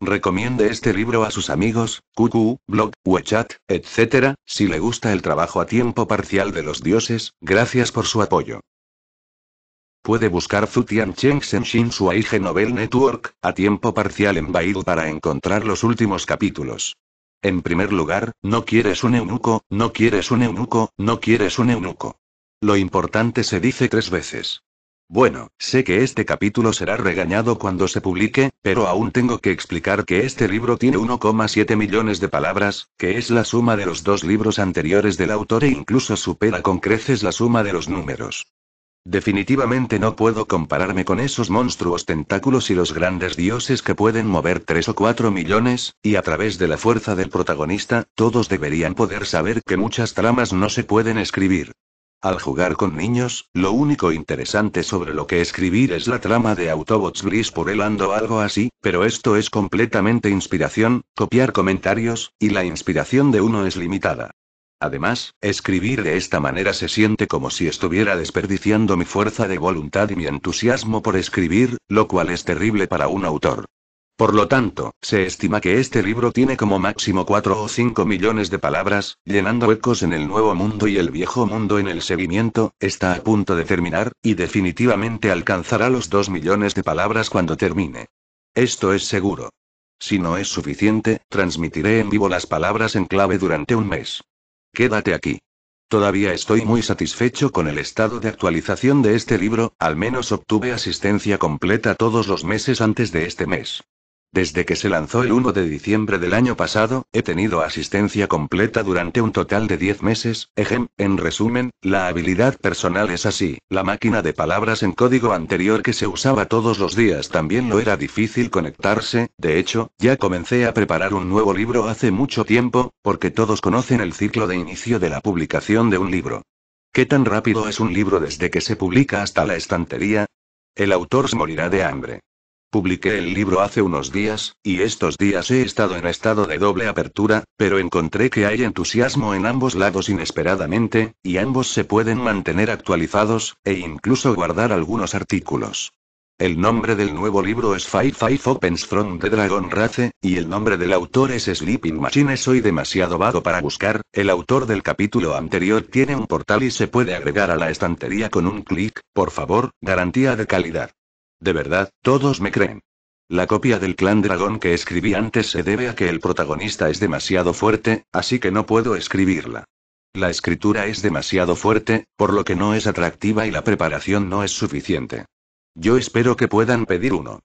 Recomiende este libro a sus amigos, QQ, blog, WeChat, etc., si le gusta el trabajo a tiempo parcial de los dioses, gracias por su apoyo. Puede buscar Zutian Chengs en G Novel Network, a tiempo parcial en Baidu para encontrar los últimos capítulos. En primer lugar, no quieres un eunuco, no quieres un eunuco, no quieres un eunuco. Lo importante se dice tres veces. Bueno, sé que este capítulo será regañado cuando se publique, pero aún tengo que explicar que este libro tiene 1,7 millones de palabras, que es la suma de los dos libros anteriores del autor e incluso supera con creces la suma de los números. Definitivamente no puedo compararme con esos monstruos tentáculos y los grandes dioses que pueden mover 3 o 4 millones, y a través de la fuerza del protagonista, todos deberían poder saber que muchas tramas no se pueden escribir. Al jugar con niños, lo único interesante sobre lo que escribir es la trama de Autobots Gris por el ando algo así, pero esto es completamente inspiración, copiar comentarios, y la inspiración de uno es limitada. Además, escribir de esta manera se siente como si estuviera desperdiciando mi fuerza de voluntad y mi entusiasmo por escribir, lo cual es terrible para un autor. Por lo tanto, se estima que este libro tiene como máximo 4 o 5 millones de palabras, llenando huecos en el nuevo mundo y el viejo mundo en el seguimiento, está a punto de terminar, y definitivamente alcanzará los 2 millones de palabras cuando termine. Esto es seguro. Si no es suficiente, transmitiré en vivo las palabras en clave durante un mes. Quédate aquí. Todavía estoy muy satisfecho con el estado de actualización de este libro, al menos obtuve asistencia completa todos los meses antes de este mes. Desde que se lanzó el 1 de diciembre del año pasado, he tenido asistencia completa durante un total de 10 meses. Ejem, en resumen, la habilidad personal es así. La máquina de palabras en código anterior que se usaba todos los días también lo era difícil conectarse. De hecho, ya comencé a preparar un nuevo libro hace mucho tiempo, porque todos conocen el ciclo de inicio de la publicación de un libro. ¿Qué tan rápido es un libro desde que se publica hasta la estantería? El autor se morirá de hambre. Publiqué el libro hace unos días, y estos días he estado en estado de doble apertura, pero encontré que hay entusiasmo en ambos lados inesperadamente, y ambos se pueden mantener actualizados, e incluso guardar algunos artículos. El nombre del nuevo libro es Five Five Opens From the Dragon Race, y el nombre del autor es Sleeping Machine. Soy demasiado vago para buscar, el autor del capítulo anterior tiene un portal y se puede agregar a la estantería con un clic, por favor, garantía de calidad. De verdad, todos me creen. La copia del clan dragón que escribí antes se debe a que el protagonista es demasiado fuerte, así que no puedo escribirla. La escritura es demasiado fuerte, por lo que no es atractiva y la preparación no es suficiente. Yo espero que puedan pedir uno.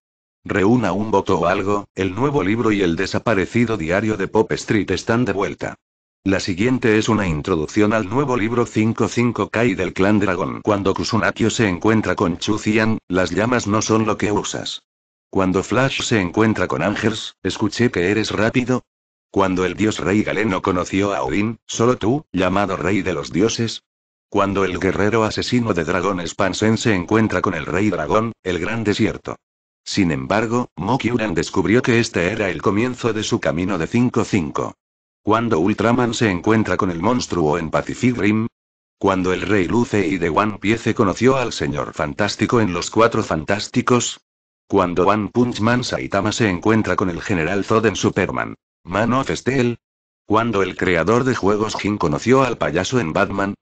Reúna un voto o algo, el nuevo libro y el desaparecido diario de Pop Street están de vuelta. La siguiente es una introducción al nuevo libro 55 Kai del clan dragón. Cuando Kusunakyo se encuentra con Chuzian, las llamas no son lo que usas. Cuando Flash se encuentra con Angers, escuché que eres rápido. Cuando el dios rey Galeno conoció a Odin, solo tú, llamado rey de los dioses. Cuando el guerrero asesino de dragones Spansen se encuentra con el rey dragón, el gran desierto. Sin embargo, Mokyuran descubrió que este era el comienzo de su camino de 55. Cuando Ultraman se encuentra con el monstruo en Pacific Rim. Cuando el Rey Luce y de One Piece conoció al Señor Fantástico en Los Cuatro Fantásticos. Cuando One Punch Man Saitama se encuentra con el General Zod en Superman. Man of Steel. Cuando el creador de juegos Jin conoció al payaso en Batman.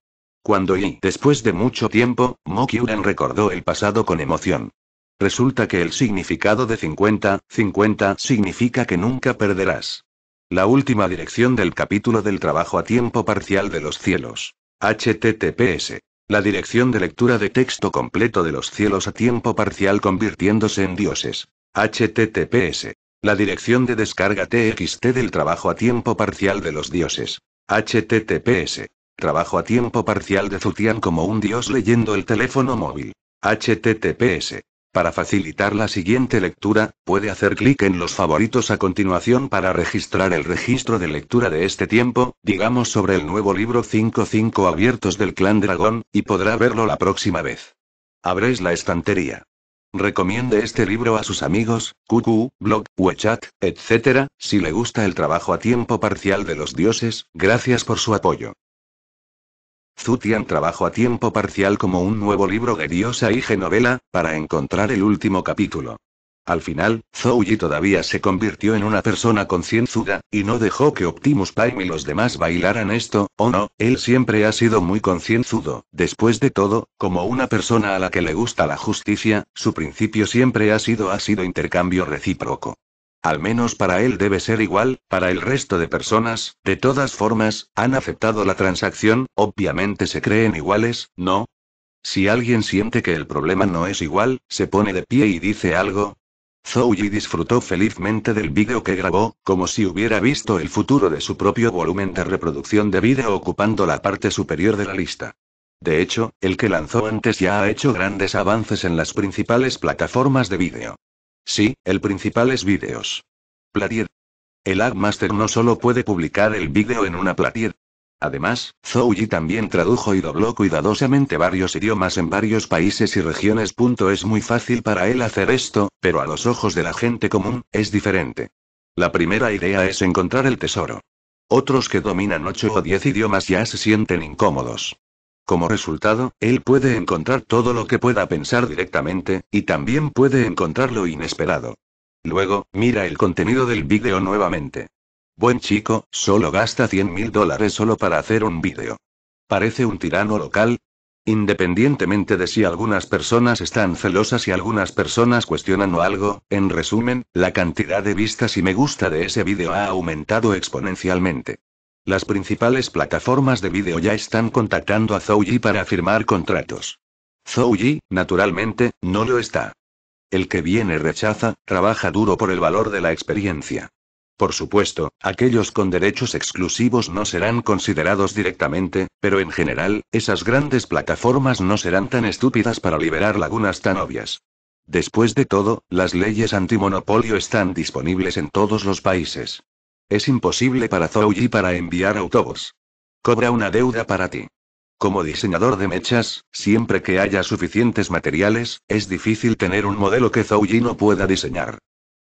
Cuando y, después de mucho tiempo, Mokyuran recordó el pasado con emoción. Resulta que el significado de 50, 50 significa que nunca perderás. La última dirección del capítulo del trabajo a tiempo parcial de los cielos. HTTPS. La dirección de lectura de texto completo de los cielos a tiempo parcial convirtiéndose en dioses. HTTPS. La dirección de descarga TXT del trabajo a tiempo parcial de los dioses. HTTPS. Trabajo a tiempo parcial de Zutian como un dios leyendo el teléfono móvil. HTTPS. Para facilitar la siguiente lectura, puede hacer clic en los favoritos a continuación para registrar el registro de lectura de este tiempo, digamos sobre el nuevo libro 55 abiertos del clan dragón, y podrá verlo la próxima vez. Abréis la estantería. Recomiende este libro a sus amigos, QQ, blog, WeChat, etc., si le gusta el trabajo a tiempo parcial de los dioses, gracias por su apoyo. Tian trabajó a tiempo parcial como un nuevo libro de diosa y genovela, para encontrar el último capítulo. Al final, Zhou Yi todavía se convirtió en una persona concienzuda, y no dejó que Optimus Prime y los demás bailaran esto, o no, él siempre ha sido muy concienzudo, después de todo, como una persona a la que le gusta la justicia, su principio siempre ha sido ha sido intercambio recíproco. Al menos para él debe ser igual, para el resto de personas, de todas formas, han aceptado la transacción, obviamente se creen iguales, ¿no? Si alguien siente que el problema no es igual, se pone de pie y dice algo. Zouji disfrutó felizmente del vídeo que grabó, como si hubiera visto el futuro de su propio volumen de reproducción de vídeo ocupando la parte superior de la lista. De hecho, el que lanzó antes ya ha hecho grandes avances en las principales plataformas de vídeo. Sí, el principal es vídeos. Platir. El Appmaster no solo puede publicar el vídeo en una Platier. Además, Zhou Yi también tradujo y dobló cuidadosamente varios idiomas en varios países y regiones. Es muy fácil para él hacer esto, pero a los ojos de la gente común, es diferente. La primera idea es encontrar el tesoro. Otros que dominan 8 o 10 idiomas ya se sienten incómodos. Como resultado, él puede encontrar todo lo que pueda pensar directamente, y también puede encontrar lo inesperado. Luego, mira el contenido del vídeo nuevamente. Buen chico, solo gasta 100 mil dólares solo para hacer un vídeo. Parece un tirano local, Independientemente de si algunas personas están celosas y algunas personas cuestionan o algo, en resumen, la cantidad de vistas y me gusta de ese vídeo ha aumentado exponencialmente. Las principales plataformas de vídeo ya están contactando a Zouji para firmar contratos. Zouji, naturalmente, no lo está. El que viene rechaza, trabaja duro por el valor de la experiencia. Por supuesto, aquellos con derechos exclusivos no serán considerados directamente, pero en general, esas grandes plataformas no serán tan estúpidas para liberar lagunas tan obvias. Después de todo, las leyes antimonopolio están disponibles en todos los países. Es imposible para Zouji para enviar autobots. Cobra una deuda para ti. Como diseñador de mechas, siempre que haya suficientes materiales, es difícil tener un modelo que Zouji no pueda diseñar.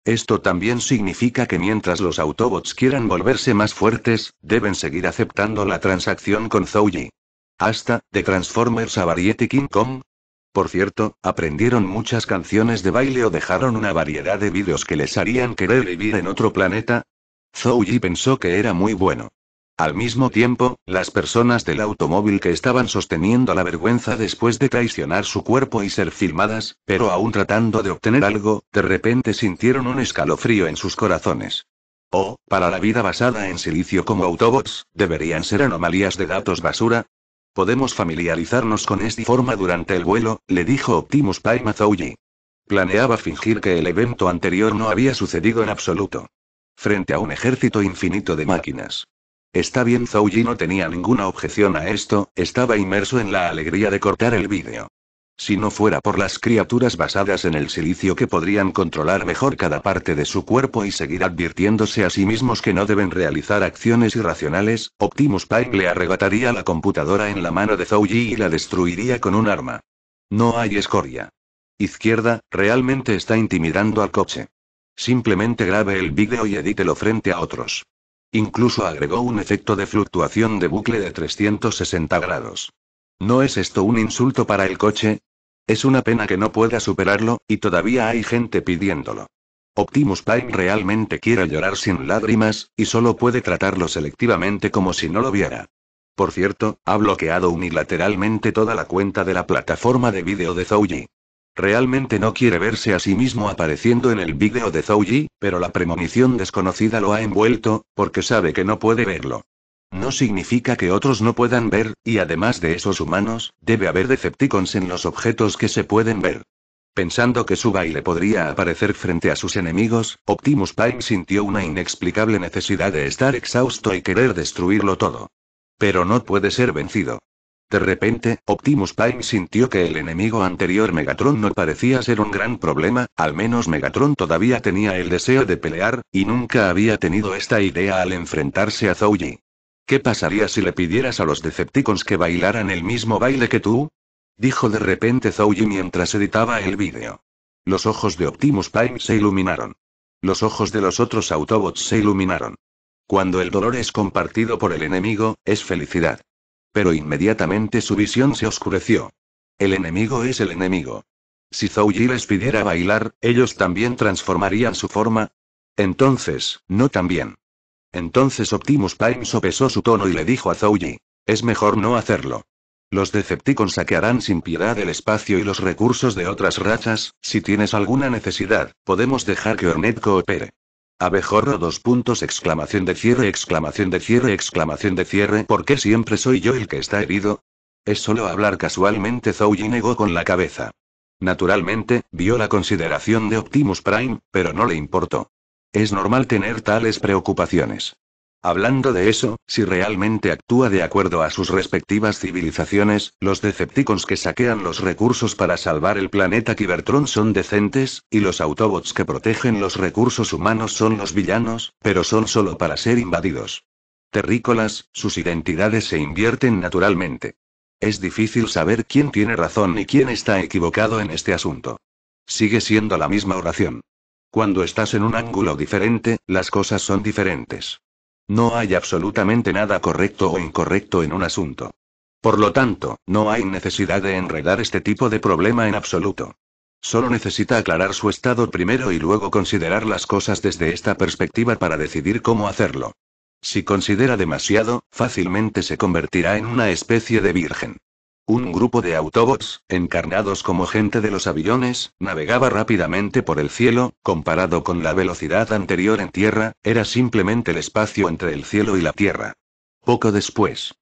Esto también significa que mientras los Autobots quieran volverse más fuertes, deben seguir aceptando la transacción con Zouji. Hasta, de Transformers a Variety King Kong. Por cierto, aprendieron muchas canciones de baile o dejaron una variedad de vídeos que les harían querer vivir en otro planeta, Zouji pensó que era muy bueno. Al mismo tiempo, las personas del automóvil que estaban sosteniendo la vergüenza después de traicionar su cuerpo y ser filmadas, pero aún tratando de obtener algo, de repente sintieron un escalofrío en sus corazones. Oh, para la vida basada en silicio como Autobots, ¿deberían ser anomalías de datos basura? Podemos familiarizarnos con esta forma durante el vuelo, le dijo Optimus Prime a Zouji. Planeaba fingir que el evento anterior no había sucedido en absoluto. Frente a un ejército infinito de máquinas. Está bien, Zouji no tenía ninguna objeción a esto, estaba inmerso en la alegría de cortar el vídeo. Si no fuera por las criaturas basadas en el silicio que podrían controlar mejor cada parte de su cuerpo y seguir advirtiéndose a sí mismos que no deben realizar acciones irracionales, Optimus Prime le arrebataría la computadora en la mano de Zouji y la destruiría con un arma. No hay escoria. Izquierda, realmente está intimidando al coche. Simplemente grabe el vídeo y edítelo frente a otros. Incluso agregó un efecto de fluctuación de bucle de 360 grados. ¿No es esto un insulto para el coche? Es una pena que no pueda superarlo, y todavía hay gente pidiéndolo. Optimus Prime realmente quiere llorar sin lágrimas, y solo puede tratarlo selectivamente como si no lo viera. Por cierto, ha bloqueado unilateralmente toda la cuenta de la plataforma de vídeo de Zouji. Realmente no quiere verse a sí mismo apareciendo en el vídeo de Zouji, pero la premonición desconocida lo ha envuelto, porque sabe que no puede verlo. No significa que otros no puedan ver, y además de esos humanos, debe haber Decepticons en los objetos que se pueden ver. Pensando que su baile podría aparecer frente a sus enemigos, Optimus Prime sintió una inexplicable necesidad de estar exhausto y querer destruirlo todo. Pero no puede ser vencido. De repente, Optimus Prime sintió que el enemigo anterior Megatron no parecía ser un gran problema, al menos Megatron todavía tenía el deseo de pelear, y nunca había tenido esta idea al enfrentarse a Zouji. ¿Qué pasaría si le pidieras a los Decepticons que bailaran el mismo baile que tú? Dijo de repente Zouji mientras editaba el vídeo. Los ojos de Optimus Prime se iluminaron. Los ojos de los otros Autobots se iluminaron. Cuando el dolor es compartido por el enemigo, es felicidad. Pero inmediatamente su visión se oscureció. El enemigo es el enemigo. Si Zhou les pidiera bailar, ellos también transformarían su forma. Entonces, no también. Entonces Optimus Prime sopesó su tono y le dijo a Zhou es mejor no hacerlo. Los Decepticons saquearán sin piedad el espacio y los recursos de otras razas, si tienes alguna necesidad, podemos dejar que Hornet coopere. Abejorro dos puntos exclamación de cierre exclamación de cierre exclamación de cierre ¿Por qué siempre soy yo el que está herido? Es solo hablar casualmente Zouji negó con la cabeza. Naturalmente, vio la consideración de Optimus Prime, pero no le importó. Es normal tener tales preocupaciones. Hablando de eso, si realmente actúa de acuerdo a sus respectivas civilizaciones, los Decepticons que saquean los recursos para salvar el planeta Cybertron son decentes, y los Autobots que protegen los recursos humanos son los villanos, pero son solo para ser invadidos. Terrícolas, sus identidades se invierten naturalmente. Es difícil saber quién tiene razón y quién está equivocado en este asunto. Sigue siendo la misma oración. Cuando estás en un ángulo diferente, las cosas son diferentes. No hay absolutamente nada correcto o incorrecto en un asunto. Por lo tanto, no hay necesidad de enredar este tipo de problema en absoluto. Solo necesita aclarar su estado primero y luego considerar las cosas desde esta perspectiva para decidir cómo hacerlo. Si considera demasiado, fácilmente se convertirá en una especie de virgen. Un grupo de Autobots, encarnados como gente de los aviones, navegaba rápidamente por el cielo, comparado con la velocidad anterior en tierra, era simplemente el espacio entre el cielo y la tierra. Poco después.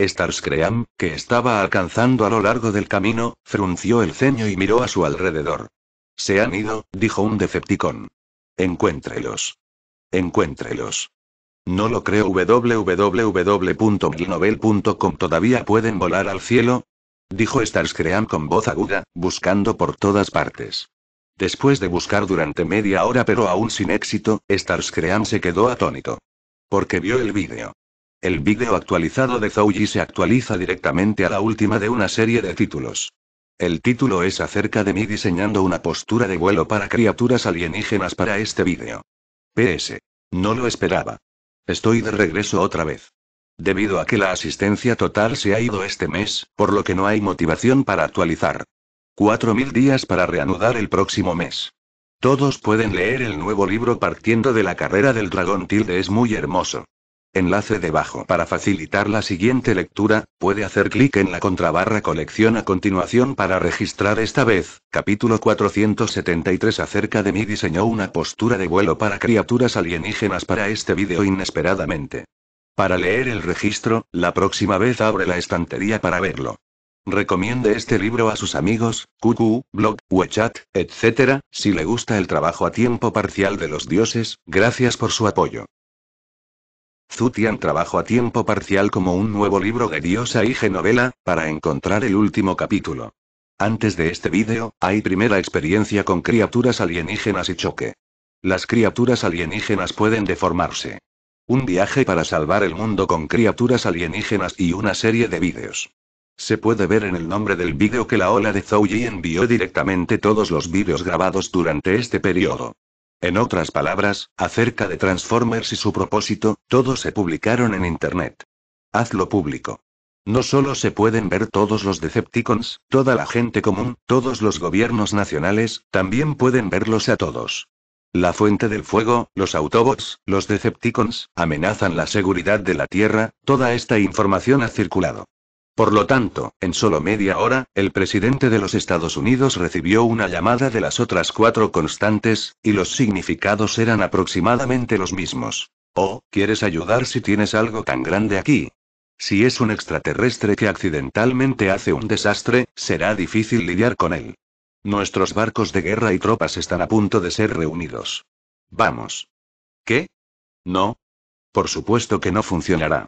Starscream, que estaba alcanzando a lo largo del camino, frunció el ceño y miró a su alrededor. Se han ido, dijo un Decepticon. Encuéntrelos. Encuéntrelos. No lo creo www.glinovel.com todavía pueden volar al cielo, dijo Starscream con voz aguda, buscando por todas partes. Después de buscar durante media hora pero aún sin éxito, Starscream se quedó atónito. Porque vio el vídeo. El vídeo actualizado de Zouji se actualiza directamente a la última de una serie de títulos. El título es acerca de mí diseñando una postura de vuelo para criaturas alienígenas para este vídeo. PS. No lo esperaba. Estoy de regreso otra vez. Debido a que la asistencia total se ha ido este mes, por lo que no hay motivación para actualizar. 4.000 días para reanudar el próximo mes. Todos pueden leer el nuevo libro partiendo de la carrera del dragón tilde es muy hermoso. Enlace debajo. Para facilitar la siguiente lectura, puede hacer clic en la contrabarra colección a continuación para registrar esta vez, capítulo 473 acerca de mi diseñó una postura de vuelo para criaturas alienígenas para este vídeo inesperadamente. Para leer el registro, la próxima vez abre la estantería para verlo. Recomiende este libro a sus amigos, QQ, blog, WeChat, etc., si le gusta el trabajo a tiempo parcial de los dioses, gracias por su apoyo. Zutian trabajó a tiempo parcial como un nuevo libro de Diosa y Genovela, para encontrar el último capítulo. Antes de este vídeo, hay primera experiencia con criaturas alienígenas y choque. Las criaturas alienígenas pueden deformarse. Un viaje para salvar el mundo con criaturas alienígenas y una serie de vídeos. Se puede ver en el nombre del vídeo que la ola de Zouji envió directamente todos los vídeos grabados durante este periodo. En otras palabras, acerca de Transformers y su propósito, todos se publicaron en Internet. Hazlo público. No solo se pueden ver todos los Decepticons, toda la gente común, todos los gobiernos nacionales, también pueden verlos a todos. La fuente del fuego, los Autobots, los Decepticons, amenazan la seguridad de la Tierra, toda esta información ha circulado. Por lo tanto, en solo media hora, el presidente de los Estados Unidos recibió una llamada de las otras cuatro constantes, y los significados eran aproximadamente los mismos. Oh, ¿quieres ayudar si tienes algo tan grande aquí? Si es un extraterrestre que accidentalmente hace un desastre, será difícil lidiar con él. Nuestros barcos de guerra y tropas están a punto de ser reunidos. Vamos. ¿Qué? No. Por supuesto que no funcionará.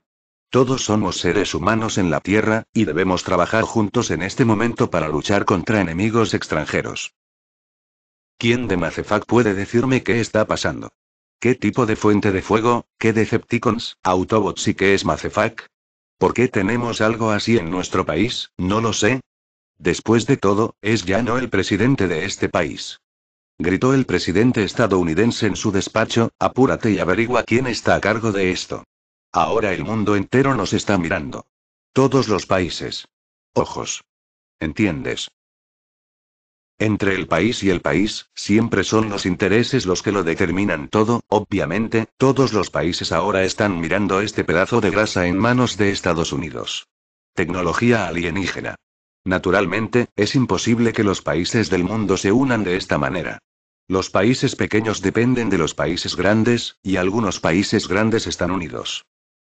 Todos somos seres humanos en la Tierra, y debemos trabajar juntos en este momento para luchar contra enemigos extranjeros. ¿Quién de Macefak puede decirme qué está pasando? ¿Qué tipo de fuente de fuego, qué Decepticons, Autobots y qué es Macefak? ¿Por qué tenemos algo así en nuestro país? No lo sé. Después de todo, es ya no el presidente de este país. Gritó el presidente estadounidense en su despacho, apúrate y averigua quién está a cargo de esto. Ahora el mundo entero nos está mirando. Todos los países. Ojos. ¿Entiendes? Entre el país y el país, siempre son los intereses los que lo determinan todo, obviamente, todos los países ahora están mirando este pedazo de grasa en manos de Estados Unidos. Tecnología alienígena. Naturalmente, es imposible que los países del mundo se unan de esta manera. Los países pequeños dependen de los países grandes, y algunos países grandes están unidos.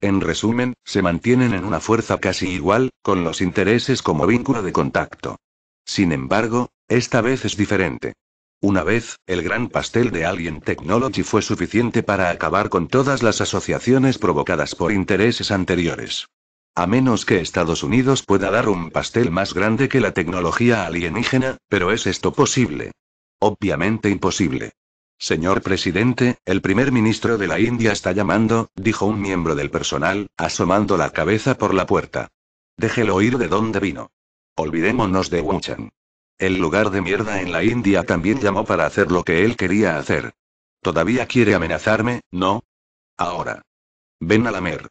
En resumen, se mantienen en una fuerza casi igual, con los intereses como vínculo de contacto. Sin embargo, esta vez es diferente. Una vez, el gran pastel de Alien Technology fue suficiente para acabar con todas las asociaciones provocadas por intereses anteriores. A menos que Estados Unidos pueda dar un pastel más grande que la tecnología alienígena, pero ¿es esto posible? Obviamente imposible. Señor presidente, el primer ministro de la India está llamando, dijo un miembro del personal, asomando la cabeza por la puerta. Déjelo ir de dónde vino. Olvidémonos de Wuchan. El lugar de mierda en la India también llamó para hacer lo que él quería hacer. ¿Todavía quiere amenazarme, no? Ahora. Ven a la mer.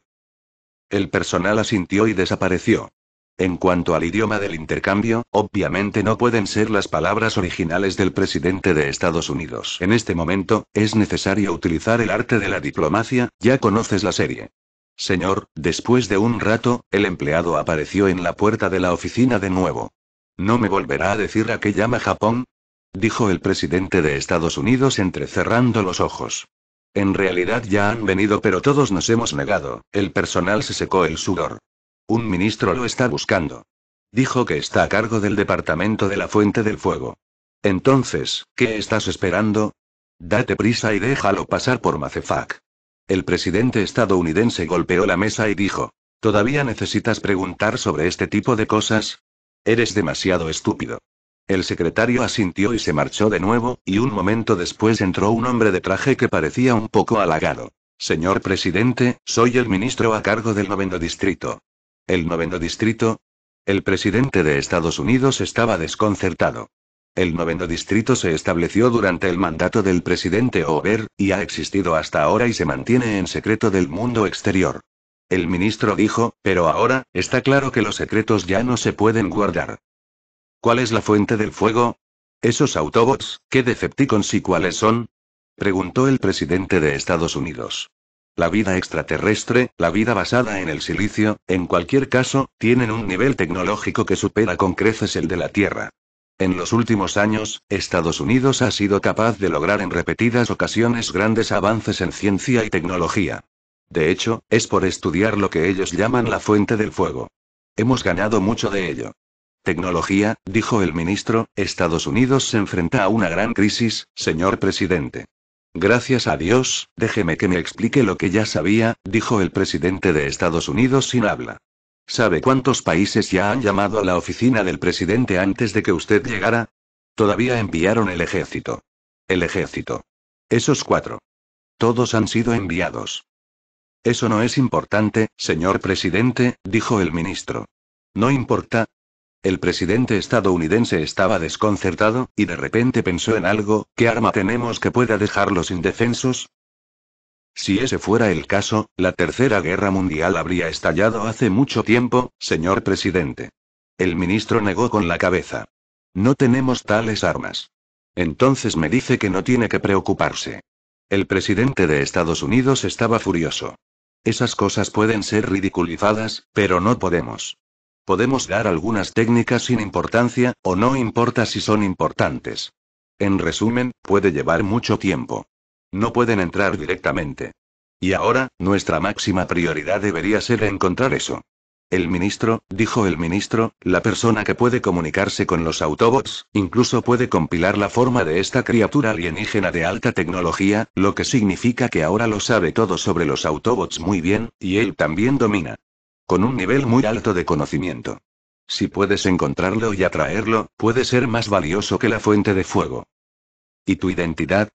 El personal asintió y desapareció. En cuanto al idioma del intercambio, obviamente no pueden ser las palabras originales del presidente de Estados Unidos. En este momento, es necesario utilizar el arte de la diplomacia, ya conoces la serie. Señor, después de un rato, el empleado apareció en la puerta de la oficina de nuevo. ¿No me volverá a decir a qué llama Japón? dijo el presidente de Estados Unidos entrecerrando los ojos. En realidad ya han venido pero todos nos hemos negado, el personal se secó el sudor. Un ministro lo está buscando. Dijo que está a cargo del departamento de la Fuente del Fuego. Entonces, ¿qué estás esperando? Date prisa y déjalo pasar por Macefac. El presidente estadounidense golpeó la mesa y dijo, ¿todavía necesitas preguntar sobre este tipo de cosas? Eres demasiado estúpido. El secretario asintió y se marchó de nuevo, y un momento después entró un hombre de traje que parecía un poco halagado. Señor presidente, soy el ministro a cargo del noveno distrito. El noveno distrito. El presidente de Estados Unidos estaba desconcertado. El noveno distrito se estableció durante el mandato del presidente Ober, y ha existido hasta ahora y se mantiene en secreto del mundo exterior. El ministro dijo, pero ahora, está claro que los secretos ya no se pueden guardar. ¿Cuál es la fuente del fuego? ¿Esos Autobots, qué Decepticons y cuáles son? preguntó el presidente de Estados Unidos. La vida extraterrestre, la vida basada en el silicio, en cualquier caso, tienen un nivel tecnológico que supera con creces el de la Tierra. En los últimos años, Estados Unidos ha sido capaz de lograr en repetidas ocasiones grandes avances en ciencia y tecnología. De hecho, es por estudiar lo que ellos llaman la fuente del fuego. Hemos ganado mucho de ello. Tecnología, dijo el ministro, Estados Unidos se enfrenta a una gran crisis, señor presidente. Gracias a Dios, déjeme que me explique lo que ya sabía, dijo el presidente de Estados Unidos sin habla. ¿Sabe cuántos países ya han llamado a la oficina del presidente antes de que usted llegara? Todavía enviaron el ejército. El ejército. Esos cuatro. Todos han sido enviados. Eso no es importante, señor presidente, dijo el ministro. No importa, el presidente estadounidense estaba desconcertado, y de repente pensó en algo, ¿qué arma tenemos que pueda dejarlos indefensos? Si ese fuera el caso, la Tercera Guerra Mundial habría estallado hace mucho tiempo, señor presidente. El ministro negó con la cabeza. No tenemos tales armas. Entonces me dice que no tiene que preocuparse. El presidente de Estados Unidos estaba furioso. Esas cosas pueden ser ridiculizadas, pero no podemos. Podemos dar algunas técnicas sin importancia, o no importa si son importantes. En resumen, puede llevar mucho tiempo. No pueden entrar directamente. Y ahora, nuestra máxima prioridad debería ser encontrar eso. El ministro, dijo el ministro, la persona que puede comunicarse con los Autobots, incluso puede compilar la forma de esta criatura alienígena de alta tecnología, lo que significa que ahora lo sabe todo sobre los Autobots muy bien, y él también domina. Con un nivel muy alto de conocimiento. Si puedes encontrarlo y atraerlo, puede ser más valioso que la fuente de fuego. ¿Y tu identidad?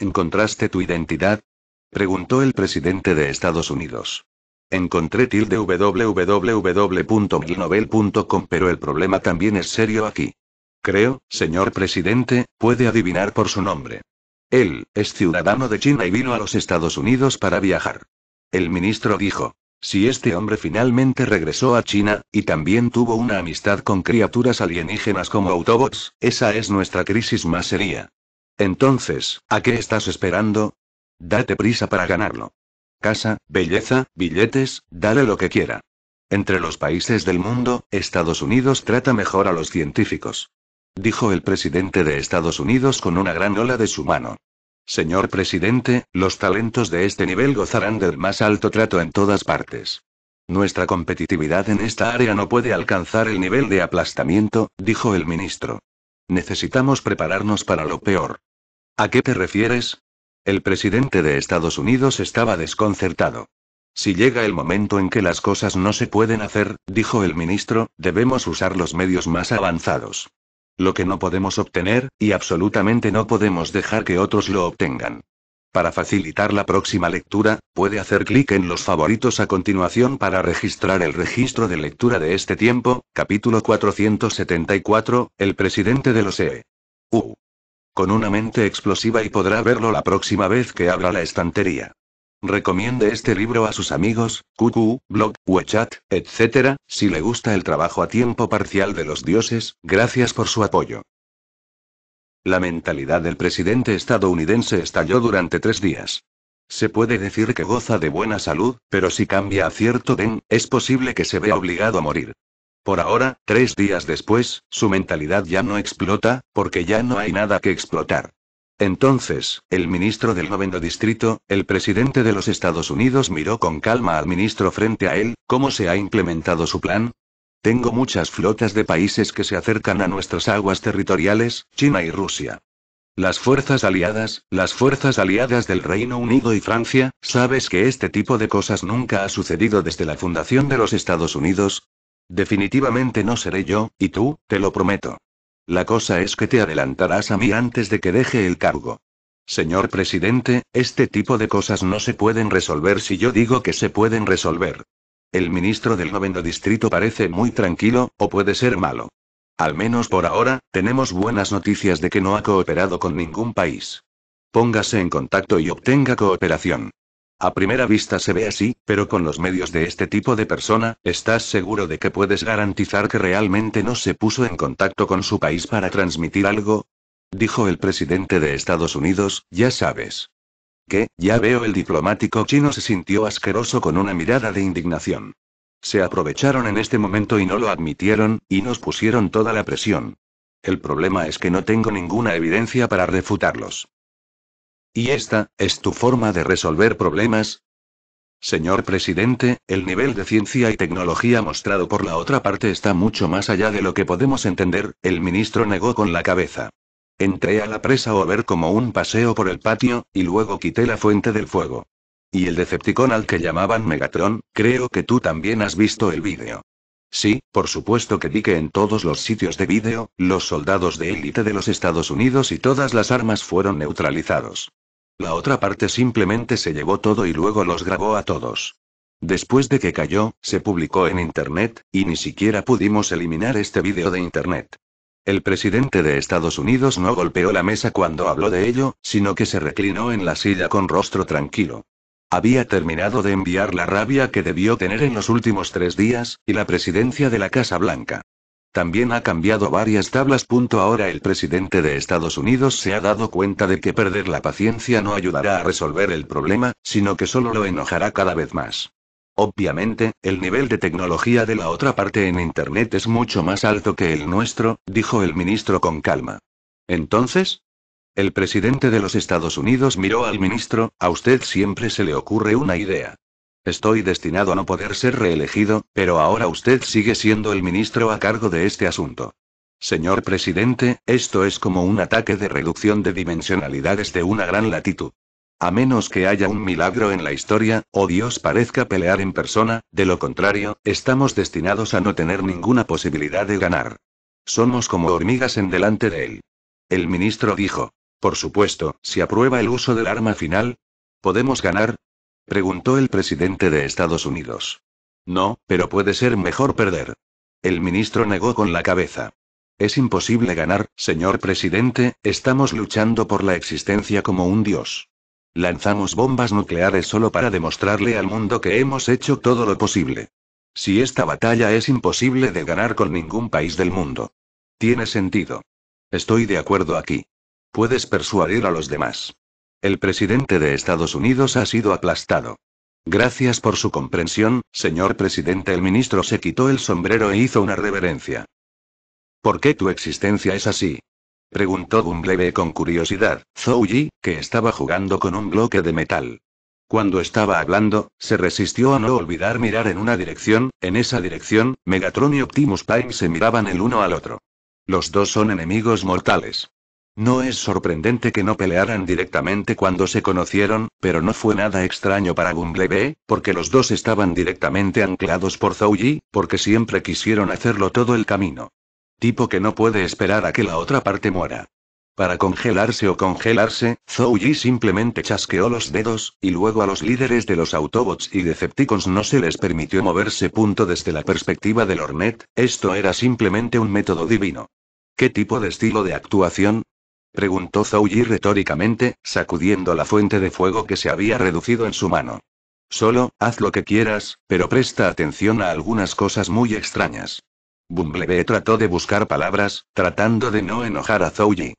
¿Encontraste tu identidad? Preguntó el presidente de Estados Unidos. Encontré tilde www.milnovel.com pero el problema también es serio aquí. Creo, señor presidente, puede adivinar por su nombre. Él, es ciudadano de China y vino a los Estados Unidos para viajar. El ministro dijo. Si este hombre finalmente regresó a China, y también tuvo una amistad con criaturas alienígenas como Autobots, esa es nuestra crisis más seria. Entonces, ¿a qué estás esperando? Date prisa para ganarlo. Casa, belleza, billetes, dale lo que quiera. Entre los países del mundo, Estados Unidos trata mejor a los científicos. Dijo el presidente de Estados Unidos con una gran ola de su mano. Señor presidente, los talentos de este nivel gozarán del más alto trato en todas partes. Nuestra competitividad en esta área no puede alcanzar el nivel de aplastamiento, dijo el ministro. Necesitamos prepararnos para lo peor. ¿A qué te refieres? El presidente de Estados Unidos estaba desconcertado. Si llega el momento en que las cosas no se pueden hacer, dijo el ministro, debemos usar los medios más avanzados. Lo que no podemos obtener, y absolutamente no podemos dejar que otros lo obtengan. Para facilitar la próxima lectura, puede hacer clic en los favoritos a continuación para registrar el registro de lectura de este tiempo, capítulo 474, El presidente de los EE. U. Con una mente explosiva y podrá verlo la próxima vez que abra la estantería. Recomiende este libro a sus amigos, QQ, blog, WeChat, etc., si le gusta el trabajo a tiempo parcial de los dioses, gracias por su apoyo. La mentalidad del presidente estadounidense estalló durante tres días. Se puede decir que goza de buena salud, pero si cambia a cierto den, es posible que se vea obligado a morir. Por ahora, tres días después, su mentalidad ya no explota, porque ya no hay nada que explotar. Entonces, el ministro del noveno distrito, el presidente de los Estados Unidos miró con calma al ministro frente a él, ¿cómo se ha implementado su plan? Tengo muchas flotas de países que se acercan a nuestras aguas territoriales, China y Rusia. Las fuerzas aliadas, las fuerzas aliadas del Reino Unido y Francia, ¿sabes que este tipo de cosas nunca ha sucedido desde la fundación de los Estados Unidos? Definitivamente no seré yo, y tú, te lo prometo. La cosa es que te adelantarás a mí antes de que deje el cargo. Señor presidente, este tipo de cosas no se pueden resolver si yo digo que se pueden resolver. El ministro del noveno distrito parece muy tranquilo, o puede ser malo. Al menos por ahora, tenemos buenas noticias de que no ha cooperado con ningún país. Póngase en contacto y obtenga cooperación. A primera vista se ve así, pero con los medios de este tipo de persona, ¿estás seguro de que puedes garantizar que realmente no se puso en contacto con su país para transmitir algo? Dijo el presidente de Estados Unidos, ya sabes. Que, ya veo, el diplomático chino se sintió asqueroso con una mirada de indignación. Se aprovecharon en este momento y no lo admitieron, y nos pusieron toda la presión. El problema es que no tengo ninguna evidencia para refutarlos. ¿Y esta, es tu forma de resolver problemas? Señor presidente, el nivel de ciencia y tecnología mostrado por la otra parte está mucho más allá de lo que podemos entender, el ministro negó con la cabeza. Entré a la presa o ver como un paseo por el patio, y luego quité la fuente del fuego. Y el decepticón al que llamaban Megatron, creo que tú también has visto el vídeo. Sí, por supuesto que vi que en todos los sitios de vídeo, los soldados de élite de los Estados Unidos y todas las armas fueron neutralizados. La otra parte simplemente se llevó todo y luego los grabó a todos. Después de que cayó, se publicó en Internet, y ni siquiera pudimos eliminar este video de Internet. El presidente de Estados Unidos no golpeó la mesa cuando habló de ello, sino que se reclinó en la silla con rostro tranquilo. Había terminado de enviar la rabia que debió tener en los últimos tres días, y la presidencia de la Casa Blanca. También ha cambiado varias tablas. Ahora el presidente de Estados Unidos se ha dado cuenta de que perder la paciencia no ayudará a resolver el problema, sino que solo lo enojará cada vez más. Obviamente, el nivel de tecnología de la otra parte en Internet es mucho más alto que el nuestro, dijo el ministro con calma. Entonces, el presidente de los Estados Unidos miró al ministro, a usted siempre se le ocurre una idea. Estoy destinado a no poder ser reelegido, pero ahora usted sigue siendo el ministro a cargo de este asunto. Señor presidente, esto es como un ataque de reducción de dimensionalidades de una gran latitud. A menos que haya un milagro en la historia, o Dios parezca pelear en persona, de lo contrario, estamos destinados a no tener ninguna posibilidad de ganar. Somos como hormigas en delante de él. El ministro dijo. Por supuesto, si aprueba el uso del arma final, podemos ganar, preguntó el presidente de Estados Unidos. No, pero puede ser mejor perder. El ministro negó con la cabeza. Es imposible ganar, señor presidente, estamos luchando por la existencia como un dios. Lanzamos bombas nucleares solo para demostrarle al mundo que hemos hecho todo lo posible. Si esta batalla es imposible de ganar con ningún país del mundo. Tiene sentido. Estoy de acuerdo aquí. Puedes persuadir a los demás. El presidente de Estados Unidos ha sido aplastado. Gracias por su comprensión, señor presidente. El ministro se quitó el sombrero e hizo una reverencia. ¿Por qué tu existencia es así? Preguntó Bumblebee con curiosidad, Zouji, que estaba jugando con un bloque de metal. Cuando estaba hablando, se resistió a no olvidar mirar en una dirección, en esa dirección, Megatron y Optimus Prime se miraban el uno al otro. Los dos son enemigos mortales. No es sorprendente que no pelearan directamente cuando se conocieron, pero no fue nada extraño para B, porque los dos estaban directamente anclados por Zouji, porque siempre quisieron hacerlo todo el camino. Tipo que no puede esperar a que la otra parte muera. Para congelarse o congelarse, Zouji simplemente chasqueó los dedos, y luego a los líderes de los Autobots y Decepticons no se les permitió moverse. Punto desde la perspectiva del Hornet, esto era simplemente un método divino. ¿Qué tipo de estilo de actuación? preguntó Zouji retóricamente, sacudiendo la fuente de fuego que se había reducido en su mano. Solo, haz lo que quieras, pero presta atención a algunas cosas muy extrañas. Bumblebee trató de buscar palabras, tratando de no enojar a Zouji.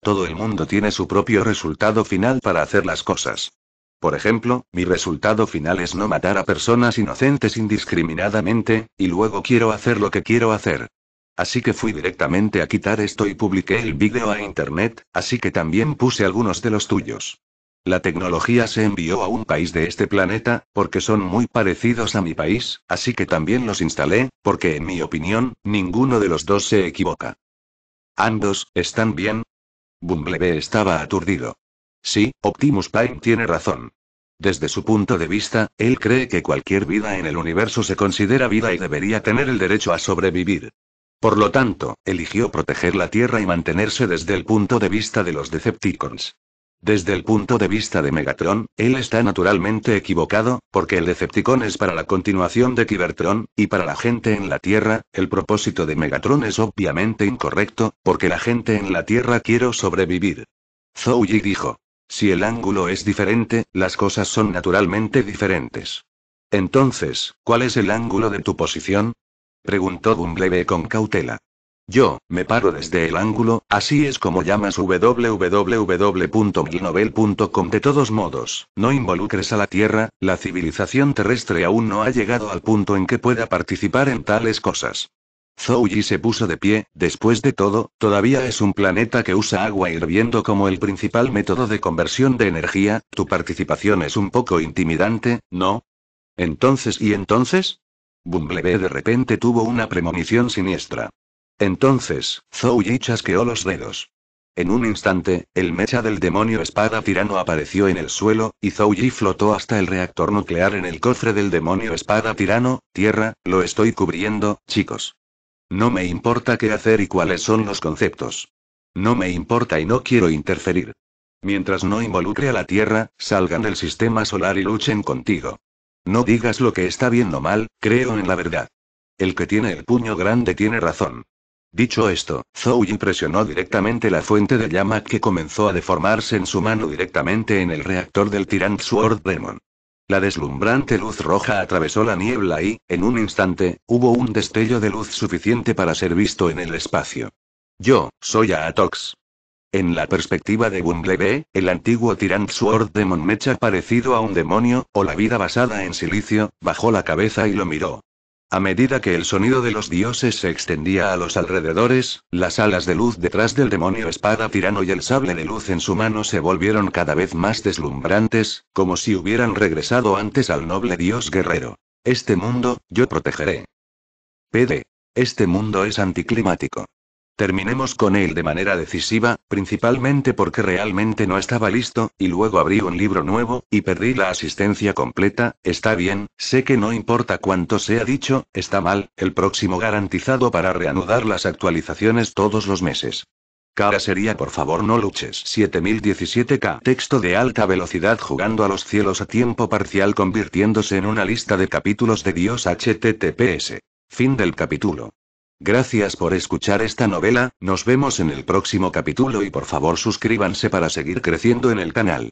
Todo el mundo tiene su propio resultado final para hacer las cosas. Por ejemplo, mi resultado final es no matar a personas inocentes indiscriminadamente, y luego quiero hacer lo que quiero hacer. Así que fui directamente a quitar esto y publiqué el vídeo a internet, así que también puse algunos de los tuyos. La tecnología se envió a un país de este planeta, porque son muy parecidos a mi país, así que también los instalé, porque en mi opinión, ninguno de los dos se equivoca. Ambos, ¿están bien? Bumblebee estaba aturdido. Sí, Optimus Prime tiene razón. Desde su punto de vista, él cree que cualquier vida en el universo se considera vida y debería tener el derecho a sobrevivir. Por lo tanto, eligió proteger la Tierra y mantenerse desde el punto de vista de los Decepticons. Desde el punto de vista de Megatron, él está naturalmente equivocado, porque el Decepticon es para la continuación de Cybertron, y para la gente en la Tierra, el propósito de Megatron es obviamente incorrecto, porque la gente en la Tierra quiere sobrevivir. Zouji dijo. Si el ángulo es diferente, las cosas son naturalmente diferentes. Entonces, ¿cuál es el ángulo de tu posición? preguntó Bumblebee con cautela. Yo, me paro desde el ángulo, así es como llamas www.milnovel.com. De todos modos, no involucres a la Tierra, la civilización terrestre aún no ha llegado al punto en que pueda participar en tales cosas. Zouji se puso de pie, después de todo, todavía es un planeta que usa agua hirviendo como el principal método de conversión de energía, tu participación es un poco intimidante, ¿no? Entonces y entonces, Bumblebee de repente tuvo una premonición siniestra. Entonces, Zouji chasqueó los dedos. En un instante, el mecha del demonio espada tirano apareció en el suelo, y Zouji flotó hasta el reactor nuclear en el cofre del demonio espada tirano, tierra, lo estoy cubriendo, chicos. No me importa qué hacer y cuáles son los conceptos. No me importa y no quiero interferir. Mientras no involucre a la Tierra, salgan del sistema solar y luchen contigo. No digas lo que está bien mal, creo en la verdad. El que tiene el puño grande tiene razón. Dicho esto, Zhou presionó directamente la fuente de llama que comenzó a deformarse en su mano directamente en el reactor del Tyrant Sword Demon. La deslumbrante luz roja atravesó la niebla y, en un instante, hubo un destello de luz suficiente para ser visto en el espacio. Yo, soy atox en la perspectiva de Bumblebee, el antiguo Tyrant Sword Demon Mecha parecido a un demonio, o la vida basada en silicio, bajó la cabeza y lo miró. A medida que el sonido de los dioses se extendía a los alrededores, las alas de luz detrás del demonio espada tirano y el sable de luz en su mano se volvieron cada vez más deslumbrantes, como si hubieran regresado antes al noble dios guerrero. Este mundo, yo protegeré. PD. Este mundo es anticlimático. Terminemos con él de manera decisiva, principalmente porque realmente no estaba listo, y luego abrí un libro nuevo, y perdí la asistencia completa, está bien, sé que no importa cuánto sea dicho, está mal, el próximo garantizado para reanudar las actualizaciones todos los meses. Cara sería por favor no luches 7017K texto de alta velocidad jugando a los cielos a tiempo parcial convirtiéndose en una lista de capítulos de Dios HTTPS. Fin del capítulo. Gracias por escuchar esta novela, nos vemos en el próximo capítulo y por favor suscríbanse para seguir creciendo en el canal.